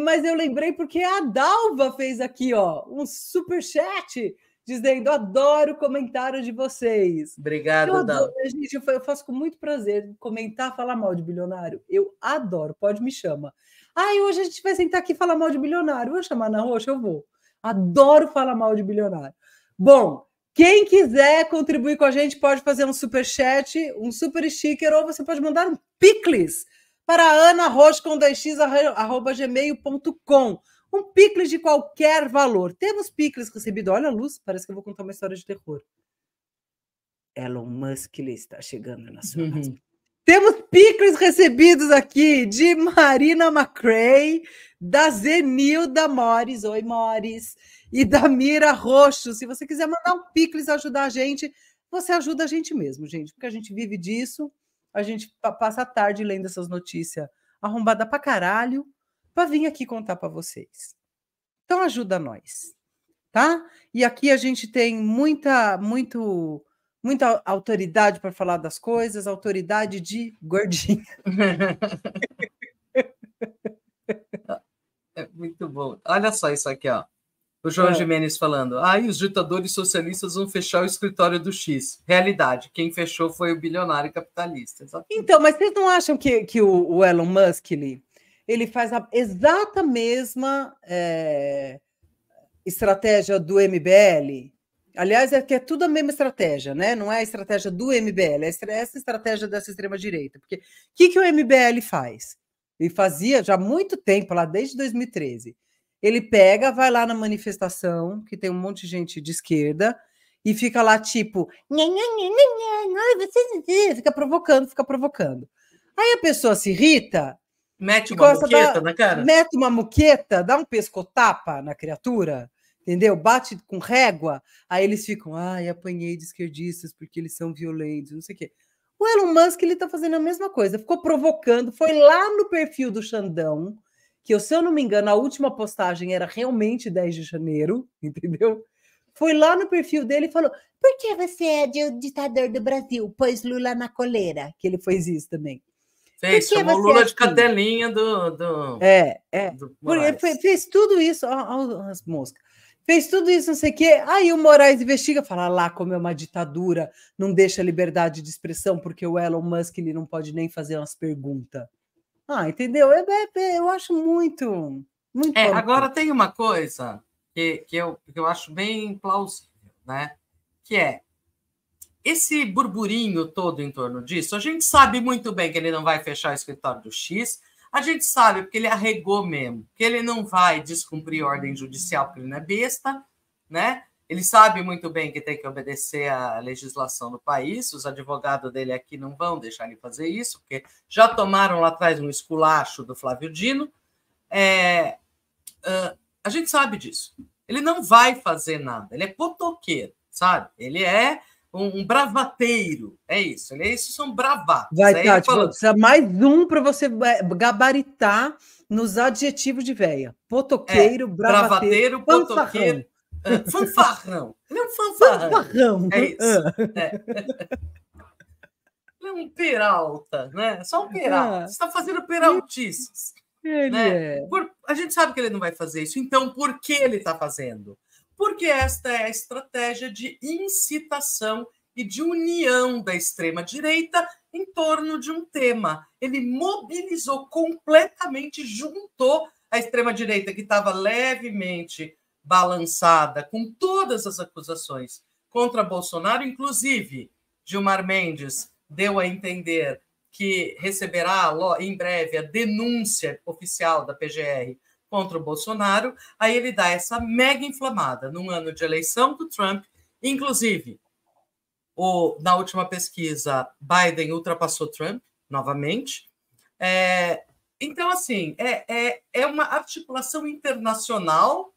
mas eu lembrei porque a Dalva fez aqui ó, um super chat dizendo: adoro o comentário de vocês. Obrigado, eu né, gente, eu faço com muito prazer comentar, falar mal de bilionário. Eu adoro, pode me chama. Ai, ah, hoje a gente vai sentar aqui e falar mal de bilionário. Vou chamar na roxa, eu vou. Adoro falar mal de bilionário. Bom, quem quiser contribuir com a gente pode fazer um super chat, um super sticker ou você pode mandar um picles para anarroscom2x@gmail.com. Um picles de qualquer valor. Temos picles recebido. Olha a luz, parece que eu vou contar uma história de terror. Elon Musk ele está chegando na sua uhum. Temos picles recebidos aqui de Marina Macrae, da Zenilda Mores, oi Mores, e da Mira Roxo. Se você quiser mandar um picles ajudar a gente, você ajuda a gente mesmo, gente, porque a gente vive disso, a gente passa a tarde lendo essas notícias arrombada pra caralho, para vir aqui contar para vocês. Então ajuda nós, tá? E aqui a gente tem muita, muito, muita autoridade para falar das coisas, autoridade de gordinha. É muito bom. Olha só isso aqui, ó. O João é. Jimenez falando. Aí os ditadores socialistas vão fechar o escritório do X. Realidade, quem fechou foi o bilionário capitalista. Exatamente. Então, mas vocês não acham que, que o, o Elon Musk, Lee, ele faz a exata mesma é, estratégia do MBL. Aliás, é que é tudo a mesma estratégia, né? Não é a estratégia do MBL, é essa estratégia dessa extrema-direita. Porque o que, que o MBL faz? Ele fazia já há muito tempo, lá desde 2013. Ele pega, vai lá na manifestação, que tem um monte de gente de esquerda, e fica lá tipo, nha, nha, nha, fica provocando, fica provocando. Aí a pessoa se irrita Mete uma muqueta dá, na cara? Mete uma muqueta, dá um pescotapa na criatura, entendeu? Bate com régua, aí eles ficam, ai, apanhei de esquerdistas porque eles são violentos, não sei o quê. O Elon Musk ele está fazendo a mesma coisa, ficou provocando, foi lá no perfil do Xandão, que eu, se eu não me engano, a última postagem era realmente 10 de janeiro, entendeu? Foi lá no perfil dele e falou: Por que você é de ditador do Brasil? Pois Lula na coleira, que ele fez isso também. Fez, chamou Lula é de assim? cadelinha do. do é, é. Do Porque fez tudo isso, olha as moscas. Fez tudo isso, não sei o quê. Aí o Moraes investiga, fala ah lá como é uma ditadura, não deixa liberdade de expressão, porque o Elon Musk ele não pode nem fazer umas perguntas. Ah, entendeu? Eu, é, é, eu acho muito. muito é, agora tem uma coisa que, que, eu, que eu acho bem plausível, né? Que é esse burburinho todo em torno disso, a gente sabe muito bem que ele não vai fechar o escritório do X, a gente sabe porque ele arregou mesmo, que ele não vai descumprir ordem judicial porque ele não é besta, né? Ele sabe muito bem que tem que obedecer à legislação do país, os advogados dele aqui não vão deixar ele fazer isso, porque já tomaram lá atrás um esculacho do Flávio Dino. É, uh, a gente sabe disso. Ele não vai fazer nada, ele é potoqueiro, sabe? Ele é um, um bravateiro. É isso, é Isso são bravatas. Vai, Tati, precisa mais um para você é, gabaritar nos adjetivos de véia. Potoqueiro, é, bravateiro, bravateiro potoqueiro, fanfarrão. É, ele é um fanfarrão. fanfarrão. É né? isso. Ah. É. Ele é um peralta, né? Só um peralta. Ah. Você está fazendo peraltices. Ele né? é. Por... A gente sabe que ele não vai fazer isso, então por que ele está fazendo? porque esta é a estratégia de incitação e de união da extrema-direita em torno de um tema. Ele mobilizou completamente, juntou a extrema-direita, que estava levemente balançada com todas as acusações contra Bolsonaro, inclusive Gilmar Mendes deu a entender que receberá em breve a denúncia oficial da PGR contra o Bolsonaro, aí ele dá essa mega inflamada num ano de eleição do Trump, inclusive o, na última pesquisa Biden ultrapassou Trump novamente. É, então, assim, é, é, é uma articulação internacional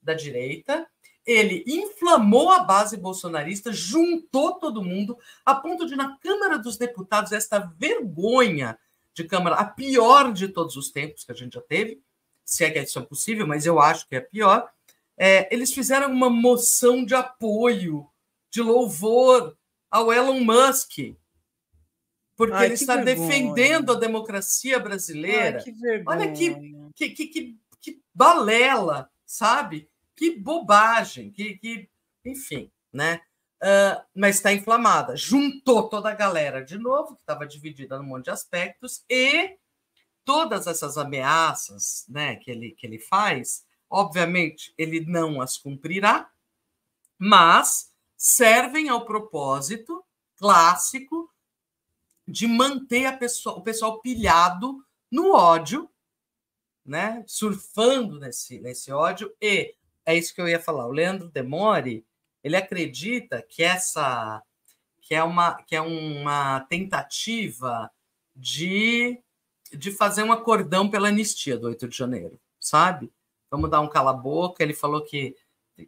da direita. Ele inflamou a base bolsonarista, juntou todo mundo, a ponto de, na Câmara dos Deputados, esta vergonha de Câmara, a pior de todos os tempos que a gente já teve, se é que isso é possível, mas eu acho que é pior. É, eles fizeram uma moção de apoio, de louvor ao Elon Musk, porque Ai, ele está vergonha. defendendo a democracia brasileira. Ai, que Olha que, que, que, que, que balela, sabe? Que bobagem, que, que enfim, né? Uh, mas está inflamada. Juntou toda a galera de novo, que estava dividida num monte de aspectos, e todas essas ameaças né, que, ele, que ele faz, obviamente ele não as cumprirá, mas servem ao propósito clássico de manter pessoa, o pessoal pilhado no ódio, né, surfando nesse, nesse ódio, e é isso que eu ia falar. O Leandro Demore ele acredita que essa que é uma que é uma tentativa de de fazer um acordão pela anistia do 8 de janeiro, sabe? Vamos dar um cala-boca. Ele falou que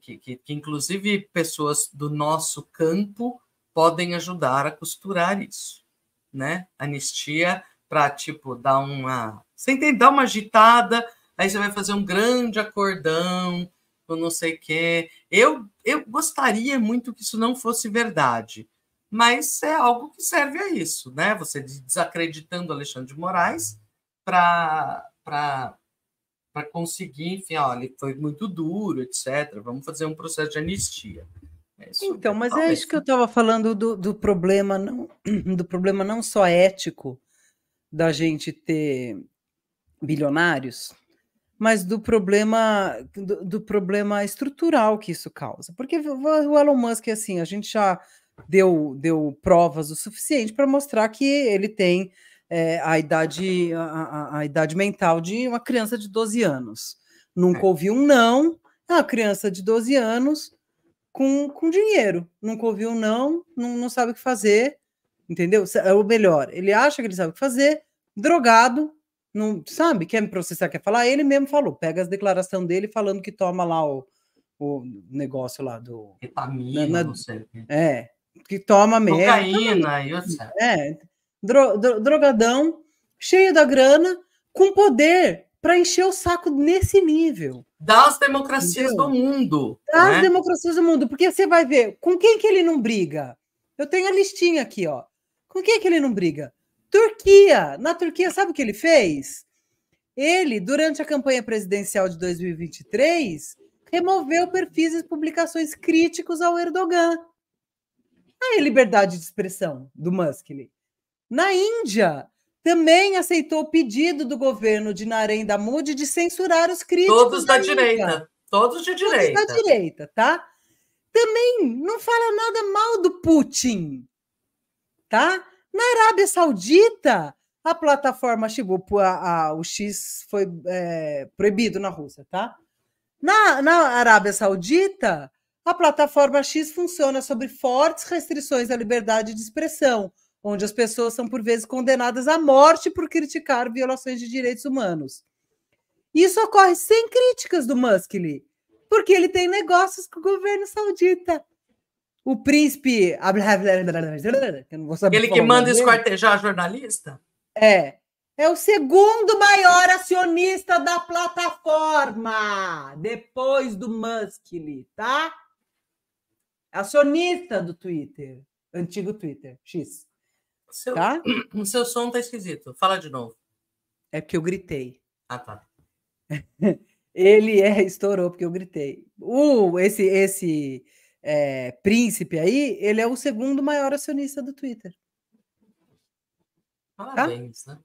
que, que, que, inclusive pessoas do nosso campo podem ajudar a costurar isso, né? Anistia para tipo dar uma, você entende? Dar uma agitada, aí você vai fazer um grande acordão, ou não sei o quê. Eu eu gostaria muito que isso não fosse verdade, mas é algo que serve a isso, né? Você desacreditando Alexandre de Moraes para conseguir, enfim, ah, olha, ele foi muito duro, etc. Vamos fazer um processo de anistia. Isso, então, mas talvez. é isso que então, é eu estava falando do, do problema não do problema não só ético da gente ter bilionários, mas do problema do, do problema estrutural que isso causa. Porque o Elon Musk é assim, a gente já deu, deu provas o suficiente para mostrar que ele tem é, a, idade, a, a, a, idade mental de uma criança de 12 anos. Nunca é. ouvi um não, é a criança de 12 anos com, com dinheiro. Nunca ouviu um não, não, não sabe o que fazer, entendeu? É o melhor. Ele acha que ele sabe o que fazer, drogado, não sabe, quer me processar, quer falar, ele mesmo falou, pega as declarações dele falando que toma lá o, o negócio lá do... Etamina, na, na, não sei. É, que toma mesmo. Então, Cocaína né? É, dro, dro, drogadão, cheio da grana, com poder para encher o saco nesse nível. Das democracias Entendeu? do mundo. Das né? democracias do mundo, porque você vai ver com quem que ele não briga. Eu tenho a listinha aqui, ó. Com quem que ele não briga? Turquia. Na Turquia, sabe o que ele fez? Ele, durante a campanha presidencial de 2023, removeu perfis e publicações críticos ao Erdogan. Aí, ah, é liberdade de expressão do Musk. Na Índia, também aceitou o pedido do governo de Narendra Modi de censurar os críticos. Todos da, da direita. Todos de direita. Todos da direita, tá? Também não fala nada mal do Putin, tá? Na Arábia Saudita, a plataforma Shibupu, a, a, o X foi é, proibido na Rússia, tá? Na, na Arábia Saudita, a plataforma X funciona sob fortes restrições à liberdade de expressão, onde as pessoas são por vezes condenadas à morte por criticar violações de direitos humanos. Isso ocorre sem críticas do Musk, porque ele tem negócios com o governo saudita. O príncipe. ele que manda esquartejar jornalista? É. É o segundo maior acionista da plataforma, depois do Musk, tá? acionista do Twitter, antigo Twitter, X. O seu, tá? o seu som tá esquisito. Fala de novo. É porque eu gritei. Ah, tá. Ele é, estourou porque eu gritei. O esse esse é, príncipe aí, ele é o segundo maior acionista do Twitter. Tá? Parabéns, tá? né?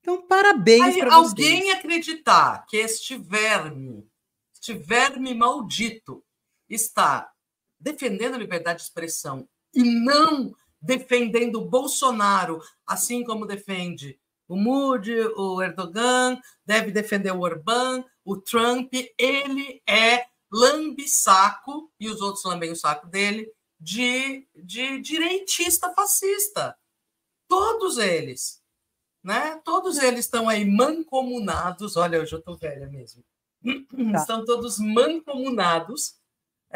Então, parabéns para Alguém vocês. acreditar que este verme, este verme maldito, está defendendo a liberdade de expressão e não defendendo Bolsonaro, assim como defende o Moody, o Erdogan, deve defender o Orbán, o Trump, ele é lambe-saco, e os outros lambem o saco dele, de, de direitista fascista. Todos eles. Né? Todos eles estão aí mancomunados. Olha, hoje eu estou velha mesmo. Tá. Estão todos mancomunados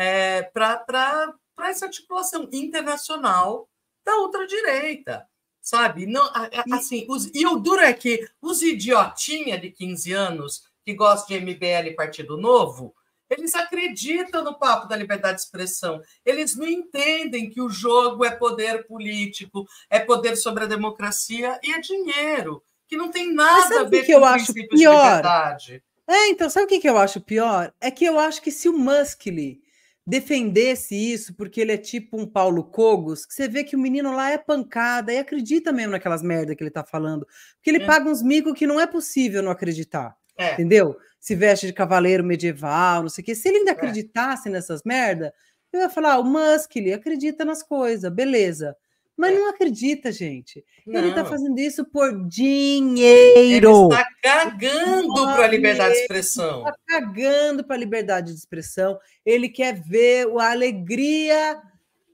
é, para essa articulação internacional da direita, sabe? Não, assim, os, e o duro é que os idiotinha de 15 anos que gostam de MBL e Partido Novo, eles acreditam no papo da liberdade de expressão. Eles não entendem que o jogo é poder político, é poder sobre a democracia e é dinheiro, que não tem nada a ver que com eu acho pior? de liberdade. É, então, sabe o que eu acho pior? É que eu acho que se o Muskly defendesse isso, porque ele é tipo um Paulo Cogos, que você vê que o menino lá é pancada e acredita mesmo naquelas merda que ele tá falando. Porque ele é. paga uns micos que não é possível não acreditar. É. Entendeu? Se veste de cavaleiro medieval, não sei o quê. Se ele ainda é. acreditasse nessas merda, eu ia falar, ah, o Musk, ele acredita nas coisas, beleza. Mas não é. acredita, gente. Tá não. Ele está fazendo isso por dinheiro. Ele está cagando para a liberdade de expressão. Está cagando para a liberdade de expressão. Ele quer ver a alegria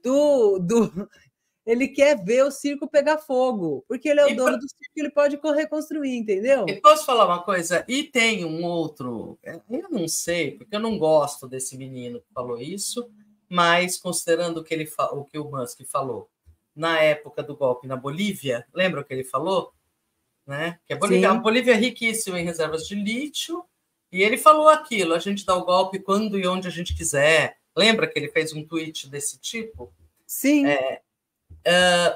do, do. Ele quer ver o circo pegar fogo, porque ele é o e dono pra... do circo, ele pode reconstruir, entendeu? Eu posso falar uma coisa? E tem um outro, é, eu não sei, porque eu não gosto desse menino que falou isso, mas considerando o que, ele, o, que o Musk falou, na época do golpe na Bolívia, lembra o que ele falou? Né? Que a Bolívia, a Bolívia é riquíssima em reservas de lítio, e ele falou aquilo: a gente dá o golpe quando e onde a gente quiser. Lembra que ele fez um tweet desse tipo? Sim. É,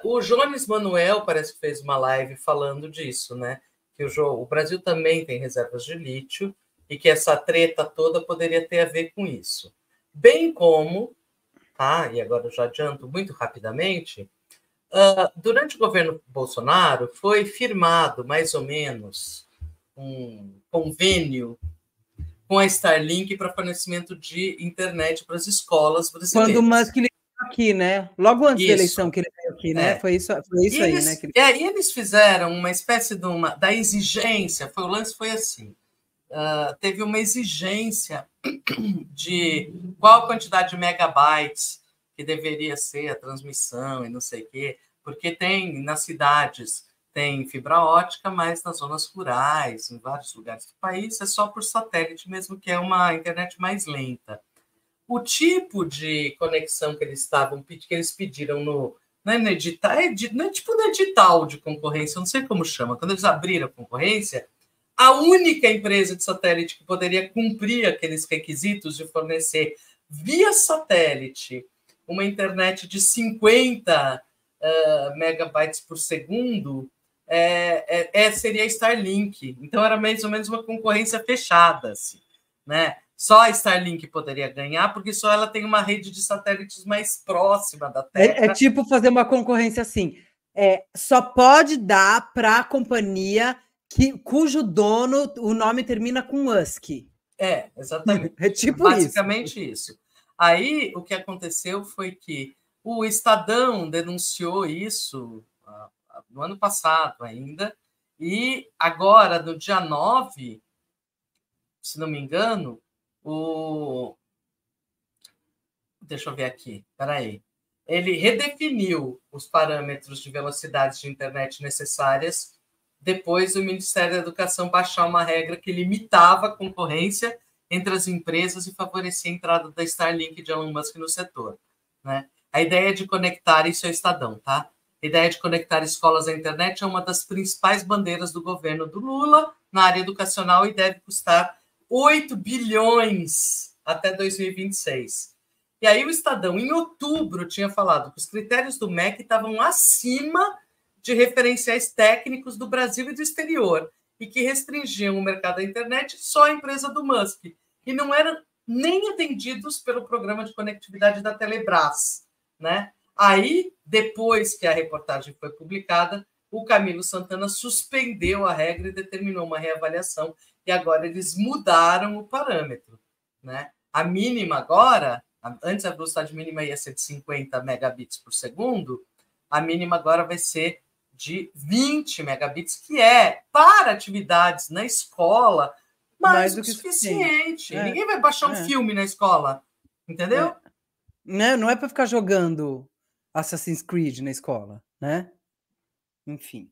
uh, o Jones Manuel parece que fez uma live falando disso, né? Que o, o Brasil também tem reservas de lítio e que essa treta toda poderia ter a ver com isso. Bem como, tá? E agora eu já adianto muito rapidamente, Uh, durante o governo Bolsonaro, foi firmado mais ou menos um convênio com a Starlink para fornecimento de internet para as escolas brasileiras. Quando o Musk ele aqui, né? Logo antes isso. da eleição que ele veio aqui, né? É. Foi isso, foi isso e aí, eles, né? Que... É, e eles fizeram uma espécie de uma da exigência. Foi o lance foi assim. Uh, teve uma exigência de qual quantidade de megabytes que deveria ser a transmissão e não sei o quê, porque tem nas cidades tem fibra ótica, mas nas zonas rurais, em vários lugares do país, é só por satélite mesmo, que é uma internet mais lenta. O tipo de conexão que eles estavam que eles pediram no não é, no edital, é, não é tipo no edital de concorrência, não sei como chama, quando eles abriram a concorrência, a única empresa de satélite que poderia cumprir aqueles requisitos de fornecer via satélite uma internet de 50 uh, eh, megabytes por segundo é, é, é, seria Starlink. Então era mais ou menos uma concorrência fechada. Assim, né? Só a Starlink poderia ganhar, porque só ela tem uma rede de satélites mais próxima da é, Terra. É, é tipo fazer uma concorrência assim. É, só pode dar para a companhia que, cujo dono o nome termina com USK. É, exatamente. É tipo Basicamente isso. isso. Aí o que aconteceu foi que o Estadão denunciou isso ah, ah, no ano passado ainda, e agora, no dia 9, se não me engano, o. Deixa eu ver aqui, peraí. Ele redefiniu os parâmetros de velocidades de internet necessárias depois do Ministério da Educação baixar uma regra que limitava a concorrência entre as empresas e favorecer a entrada da Starlink de Elon Musk no setor. Né? A ideia é de conectar, isso é o Estadão, tá? A ideia é de conectar escolas à internet é uma das principais bandeiras do governo do Lula na área educacional e deve custar 8 bilhões até 2026. E aí o Estadão, em outubro, tinha falado que os critérios do MEC estavam acima de referenciais técnicos do Brasil e do exterior e que restringiam o mercado da internet só a empresa do Musk, e não eram nem atendidos pelo programa de conectividade da Telebrás. Né? Aí, depois que a reportagem foi publicada, o Camilo Santana suspendeu a regra e determinou uma reavaliação, e agora eles mudaram o parâmetro. Né? A mínima agora, antes a velocidade mínima ia ser de 50 megabits por segundo, a mínima agora vai ser de 20 megabits, que é para atividades na escola mais, mais do que suficiente. É. Ninguém vai baixar um é. filme na escola, entendeu? É. Né? Não é para ficar jogando Assassin's Creed na escola, né? Enfim.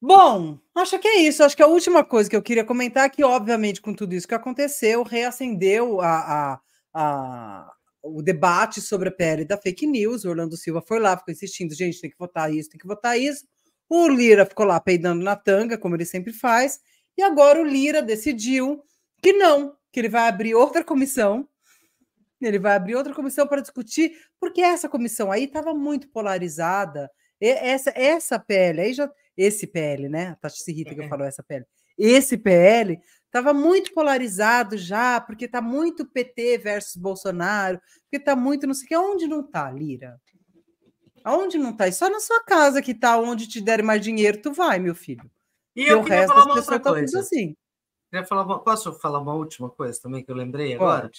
Bom, acho que é isso. Acho que a última coisa que eu queria comentar é que, obviamente, com tudo isso que aconteceu, reacendeu a, a, a o debate sobre a PL da fake news. O Orlando Silva foi lá, ficou insistindo, gente, tem que votar isso, tem que votar isso. O Lira ficou lá peidando na tanga, como ele sempre faz, e agora o Lira decidiu que não, que ele vai abrir outra comissão. Ele vai abrir outra comissão para discutir, porque essa comissão aí estava muito polarizada. E essa, essa PL aí já. Esse PL, né? A Tati se irrita que eu é. falo essa PL. Esse PL Estava muito polarizado já, porque está muito PT versus Bolsonaro, porque está muito não sei o que. Onde não está, Lira? Aonde não está? E só na sua casa que está, onde te der mais dinheiro, tu vai, meu filho. E eu o queria resto, falar uma outra coisa. Assim. Queria falar uma... Posso falar uma última coisa também que eu lembrei agora?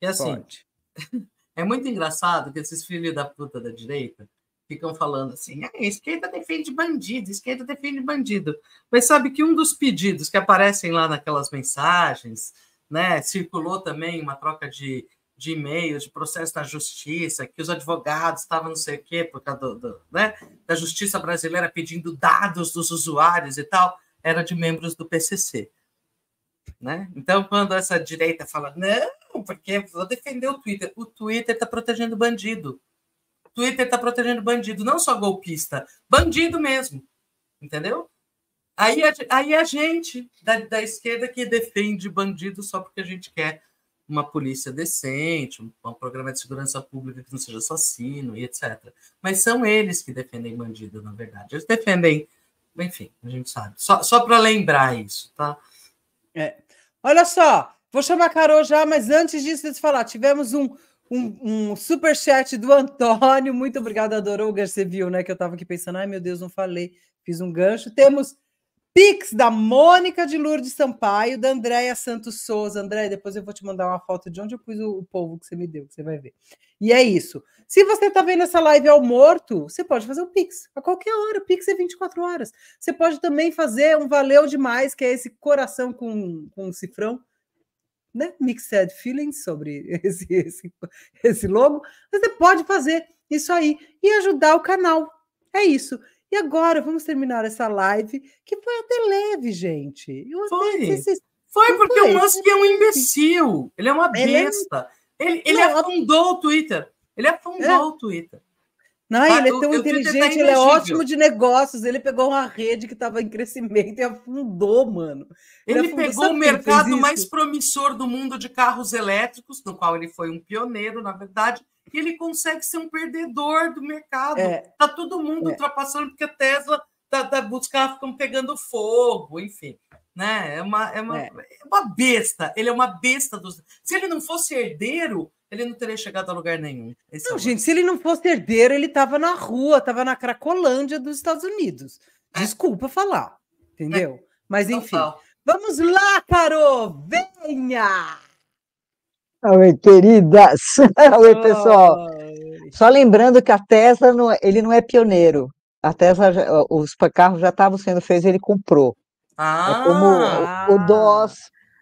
É assim, Pode. é muito engraçado que esses filhos da puta da direita ficam falando assim: ah, a esquerda defende bandido, a esquerda defende bandido. Mas sabe que um dos pedidos que aparecem lá naquelas mensagens, né, circulou também uma troca de, de e-mails, de processo na justiça, que os advogados estavam não sei o quê, por causa do, do, né, da justiça brasileira pedindo dados dos usuários e tal, era de membros do PCC. Né? Então, quando essa direita fala, não, porque vou defender o Twitter, o Twitter está protegendo bandido Twitter está protegendo bandido, não só golpista, bandido mesmo. Entendeu? Aí a, aí a gente da, da esquerda que defende bandido só porque a gente quer uma polícia decente, um, um, programa de segurança pública que não seja assassino e etc. Mas são eles que defendem bandido, na verdade. Eles defendem, enfim, a gente sabe. Só, só para lembrar isso, tá? É. Olha só, vou chamar a Carol já, mas antes disso, deixa eu falar. Tivemos um um, um super chat do Antônio. Muito obrigado, adorou Você viu, né? Que eu estava aqui pensando, ai meu Deus, não falei, fiz um gancho. Temos Pix da Mônica de Lourdes Sampaio, da Andréia Santos Souza. Andréia, depois eu vou te mandar uma foto de onde eu pus o, o povo que você me deu, que você vai ver. E é isso. Se você está vendo essa live ao morto, você pode fazer o Pix a qualquer hora. O Pix é 24 horas. Você pode também fazer um valeu demais, que é esse coração com, com um cifrão né, mixed feelings sobre esse, esse, esse logo, você pode fazer isso aí e ajudar o canal. É isso. E agora vamos terminar essa live, que foi até leve, gente. Eu foi. Esse... foi porque foi. o Musk é um imbecil. Ele é uma é besta. Ele, ele, ele afundou o Twitter. Ele afundou é. o Twitter. Não, ele é tão eu, inteligente, eu ele é ótimo de negócios. Ele pegou uma rede que estava em crescimento e afundou, mano. Ele, ele afundou, pegou o mercado mais promissor do mundo de carros elétricos, no qual ele foi um pioneiro, na verdade, e ele consegue ser um perdedor do mercado. É, tá todo mundo é. ultrapassando, porque a Tesla da, da ficam pegando fogo, enfim. Né? É, uma, é, uma, é. é uma besta. Ele é uma besta dos. Se ele não fosse herdeiro, ele não teria chegado a lugar nenhum. Esse não, é gente, se ele não fosse herdeiro, ele estava na rua, estava na Cracolândia dos Estados Unidos. É. Desculpa é. falar, entendeu? É. Mas então enfim, vamos lá, Carol, venha! Oi, querida! Oi, pessoal! Só lembrando que a Tesla, não, é, ele não é pioneiro. A Tesla, os carros já estavam sendo feitos, ele comprou. É ah. É como o DOS,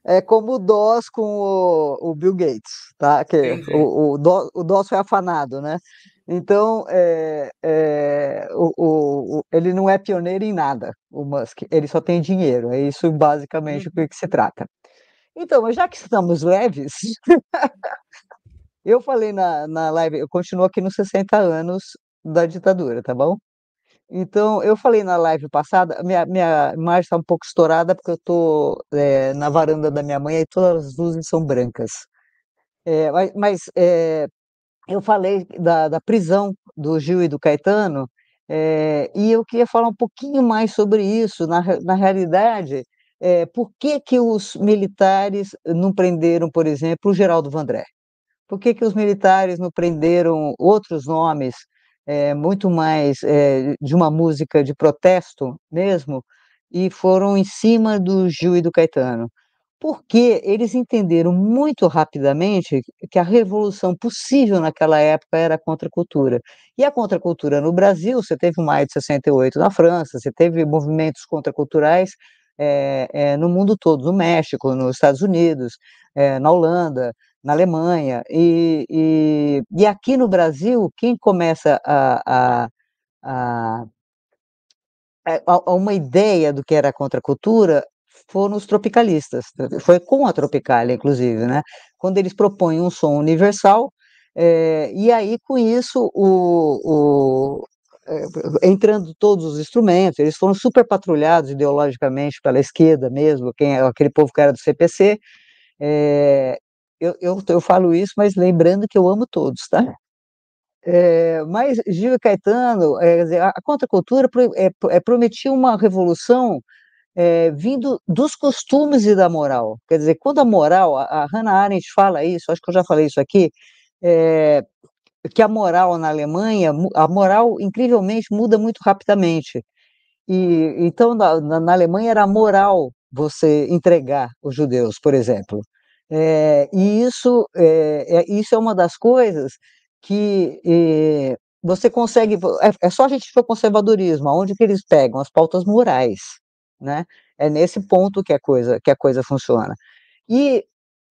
é como o DOS com o, o Bill Gates, tá? Que o, o, DOS, o DOS foi afanado, né? Então, é, é, o, o, ele não é pioneiro em nada, o Musk. Ele só tem dinheiro. É isso basicamente com uhum. do que se trata. Então, mas já que estamos leves, eu falei na, na live, eu continuo aqui nos 60 anos da ditadura, tá bom? Então, eu falei na live passada, minha, minha imagem está um pouco estourada porque eu estou é, na varanda da minha mãe e todas as luzes são brancas. É, mas é, eu falei da, da, prisão do Gil e do Caetano é, e eu queria falar um pouquinho mais sobre isso. Na, na realidade, é, por que, que os militares não prenderam, por exemplo, o Geraldo Vandré? Por que, que os militares não prenderam outros nomes é, muito mais é, de uma música de protesto mesmo, e foram em cima do Gil e do Caetano, porque eles entenderam muito rapidamente que a revolução possível naquela época era a contracultura. E a contracultura no Brasil, você teve o Maio de 68 na França, você teve movimentos contraculturais é, é, no mundo todo, no México, nos Estados Unidos, é, na Holanda, na Alemanha. E, e, e aqui no Brasil, quem começa a, a, a, é, a uma ideia do que era a contracultura foram os tropicalistas, foi com a Tropicália, inclusive, né? Quando eles propõem um som universal, é, e aí com isso, o, o é, entrando todos os instrumentos, eles foram super patrulhados ideologicamente pela esquerda mesmo, quem, é aquele povo que era do CPC, é, eu, eu, eu falo isso, mas lembrando que eu amo todos, tá? É, eh, mas Gil e Caetano, é, a contracultura é, é, prometia uma revolução eh, vindo dos costumes e da moral. Quer dizer, quando a moral, a, a Hannah Arendt fala isso, acho que eu já falei isso aqui, que a moral na Alemanha, a moral incrivelmente muda muito rapidamente. E então na, na Alemanha era moral você entregar os judeus, por exemplo. É, e isso eh, é, isso é uma das coisas que é, você consegue. É, é, só a gente ver o conservadorismo, aonde que eles pegam as pautas morais, né? É nesse ponto que a coisa que a coisa funciona. E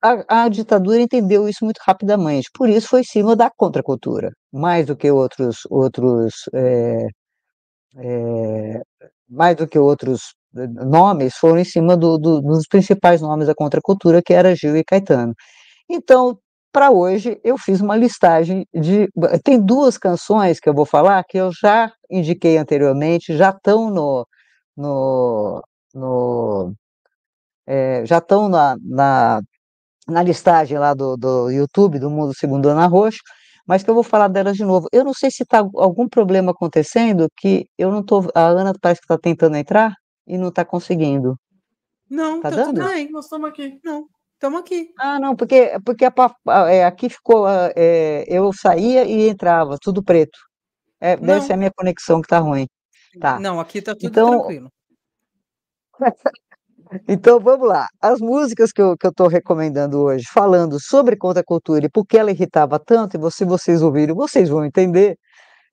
a, a ditadura entendeu isso muito rapidamente, por isso foi em cima da contracultura, mais do que outros outros mais do que outros nomes foram em cima do, do, dos principais nomes da contracultura, que era Gil e Caetano. Então, para hoje, eu fiz uma listagem de. Tem duas canções que eu vou falar que eu já indiquei anteriormente, já estão no. no, no é, já estão na, na, na, listagem lá do, do YouTube, do Mundo Segundo Ana Roxo, mas que eu vou falar delas de novo. Eu não sei se está algum problema acontecendo, que eu não estou. A Ana parece que está tentando entrar e não está conseguindo. Não, tá, tá dando? tudo bem, nós estamos aqui. Não, estamos aqui. Ah, não, porque, porque a, é, aqui ficou. Ah, é, eu saía e entrava, tudo preto. É, deve ser a minha conexão que está ruim. Tá. Não, aqui está tudo então, tranquilo. então vamos lá. As músicas que eu estou que eu recomendando hoje, falando sobre contracultura e por que ela irritava tanto, e se vocês ouviram, vocês vão entender.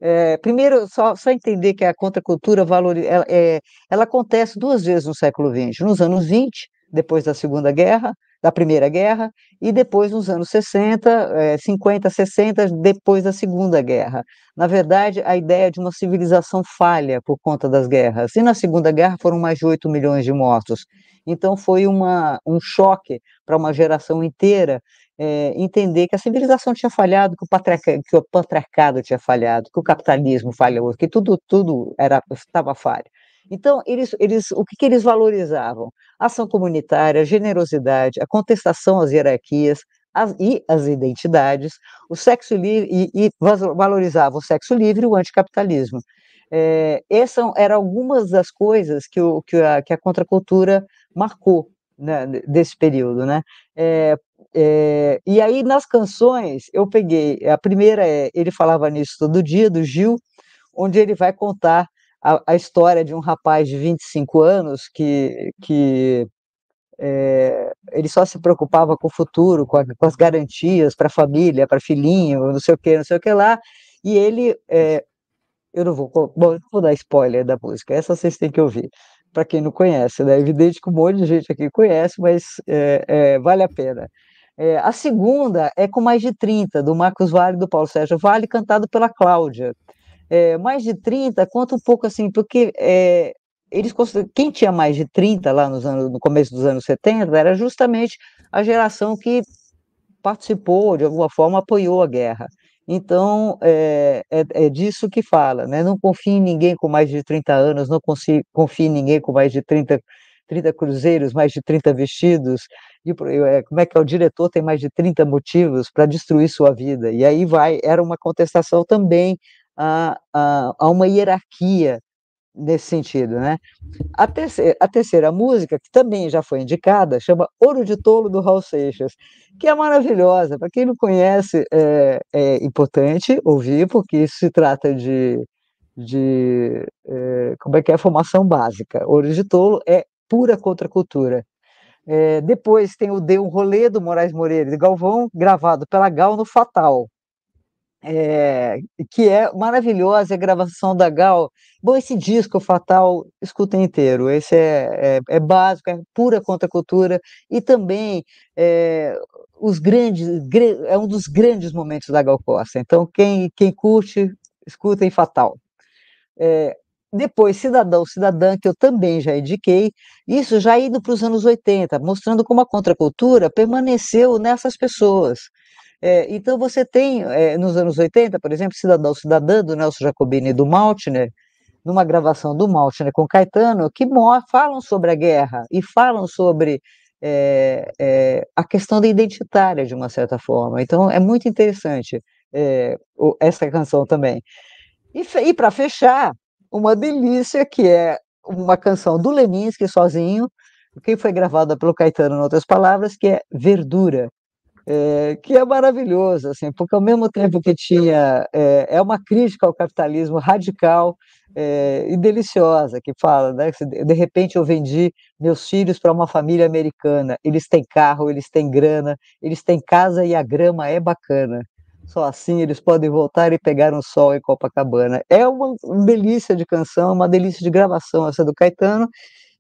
É, primeiro, só, só, entender que a contracultura valor, ela, é, ela, acontece duas vezes no século XX, nos anos 20, depois da Segunda Guerra, da Primeira Guerra, e depois nos anos 60, é, 50, 60, depois da Segunda Guerra. Na verdade, a ideia de uma civilização falha por conta das guerras. E na Segunda Guerra foram mais de 8 milhões de mortos. Então foi uma, um choque para uma geração inteira é, entender que a civilização tinha falhado, que o, que o, patriarcado tinha falhado, que o capitalismo falhou, que tudo tudo era estava falho. Então eles eles o que, que eles valorizavam? Ação comunitária, generosidade, a contestação às hierarquias, as, e as identidades, o sexo livre e, e, valorizava o sexo livre e o anticapitalismo. É, eh, essas eram algumas das coisas que, o, que, a, que a contracultura marcou né, desse período. Né? É, é, e aí nas canções eu peguei eh, a primeira é ele falava nisso todo dia do Gil, onde ele vai contar a, a história de um rapaz de 25 anos que que é, ele só se preocupava com o futuro, com, a, com as garantias para a família, para filhinho, não sei o que, não sei o que lá. E ele, é, eu não vou, bom, eu não vou dar spoiler da música. Essa vocês têm que ouvir para quem não conhece. Né? É evidente que um monte de gente aqui conhece, mas é, vale a pena. É, a segunda é com mais de 30, do Marcos Vale e do Paulo Sérgio Vale, cantado pela Cláudia. É, mais de 30, conta um pouco assim, porque é, eles quem tinha mais de 30 lá nos anos, no começo dos anos 70 era justamente a geração que participou, de alguma forma, apoiou a guerra. Então, é, é, é, disso que fala, né? Não confie em ninguém com mais de 30 anos, não confie em ninguém com mais de 30, 30 cruzeiros, mais de 30 vestidos. É, como é que é o diretor tem mais de 30 motivos para destruir sua vida. E aí vai, era uma contestação também a, a, a uma hierarquia nesse sentido, né? A terceira, a terceira música, que também já foi indicada, chama Ouro de Tolo, do Raul Seixas, que é maravilhosa. Para quem não conhece, é, é, importante ouvir, porque isso se trata de, de é, como é que é a formação básica. Ouro de Tolo é pura contracultura. É, depois tem o De Um Rolê do Moraes Moreira de Galvão, gravado pela Gal no Fatal. É, que é maravilhosa é a gravação da Gal. Bom, esse disco Fatal, escutem inteiro. Esse é, é, é básico, é pura contracultura e também é, os grandes, é um dos grandes momentos da Gal Costa. Então, quem, quem curte, escutem Fatal. É, depois, Cidadão, Cidadã, que eu também já indiquei, isso já indo para os anos 80, mostrando como a contracultura permaneceu nessas pessoas. É, então, você tem, é, nos anos 80, por exemplo, Cidadão, Cidadã, do Nelson Jacobini e do Maltner, numa gravação do Maltner com Caetano, que falam sobre a guerra e falam sobre é, é, a questão da identitária, de uma certa forma. Então, é muito interessante é, essa canção também. E, e para fechar, uma delícia, que é uma canção do Leminski sozinho, que foi gravada pelo Caetano, em outras palavras, que é Verdura, é, que é maravilhoso, assim, porque ao mesmo tempo que tinha é, é uma crítica ao capitalismo radical é, e deliciosa, que fala, né, de repente eu vendi meus filhos para uma família americana, eles têm carro, eles têm grana, eles têm casa e a grama é bacana. Só assim eles podem voltar e pegar um sol em Copacabana. É uma delícia de canção, é uma delícia de gravação essa do Caetano.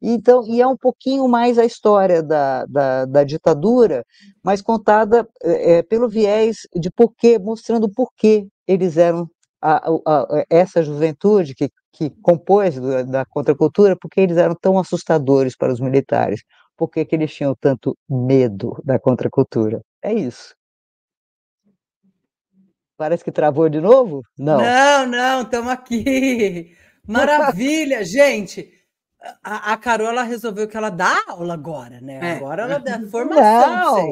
Então, e é um pouquinho mais a história da, da, da ditadura, mas contada é, pelo viés de porquê, mostrando por que eles eram a, a, a, eh, essa juventude que, que compôs da, da contracultura, porque eles eram tão assustadores para os militares, porque que eles tinham tanto medo da contracultura. É isso. Parece que travou de novo? Não. Não, não, estamos aqui. Tá Maravilha, gente. A, a Carola resolveu que ela dá aula agora, né? É. Agora ela dá formação. Não.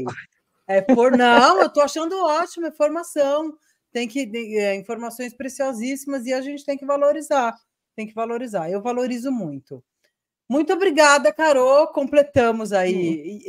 É por não, eu estou achando ótimo, é formação. Tem que é, informações preciosíssimas e a gente tem que valorizar. Tem que valorizar. Eu valorizo muito. Muito obrigada, Carol. Completamos aí hum. e,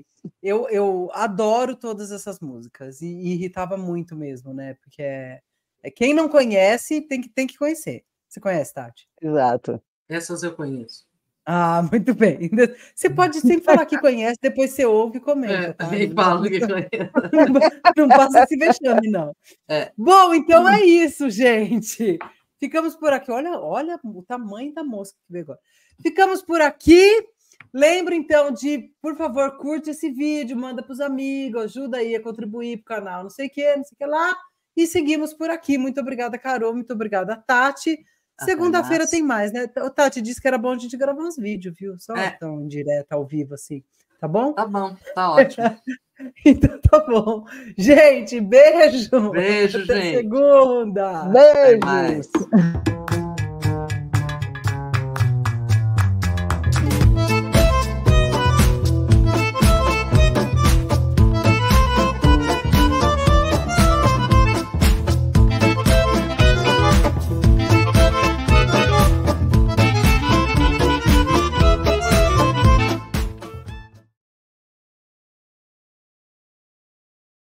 e eu, eu adoro todas essas músicas e, e, irritava muito mesmo, né? Porque é, é, quem não conhece tem que, tem que conhecer. Você conhece, Tati? Exato. Essas eu conheço. Ah, muito bem. Você pode sempre falar que conhece, depois você ouve e é, comenta. É, tá? falo que conhece. Não, não passa esse vexame, não. É. Bom, então é isso, gente. Ficamos por aqui. Olha, olha o tamanho da mosca que veio agora. Ficamos por aqui. Lembro então de, por favor, curte esse vídeo, manda para os amigos, ajuda aí a contribuir para o canal, não sei o que, não sei o que lá. E seguimos por aqui. Muito obrigada, Carol. Muito obrigada, Tati. Ah, Segunda-feira tem mais, né? O Tati disse que era bom a gente gravar uns vídeos, viu? Só é. tão direto ao vivo assim. Tá bom? Tá bom, tá ótimo. então tá bom. Gente, beijo. Beijo, Até gente. Segunda. Beijos.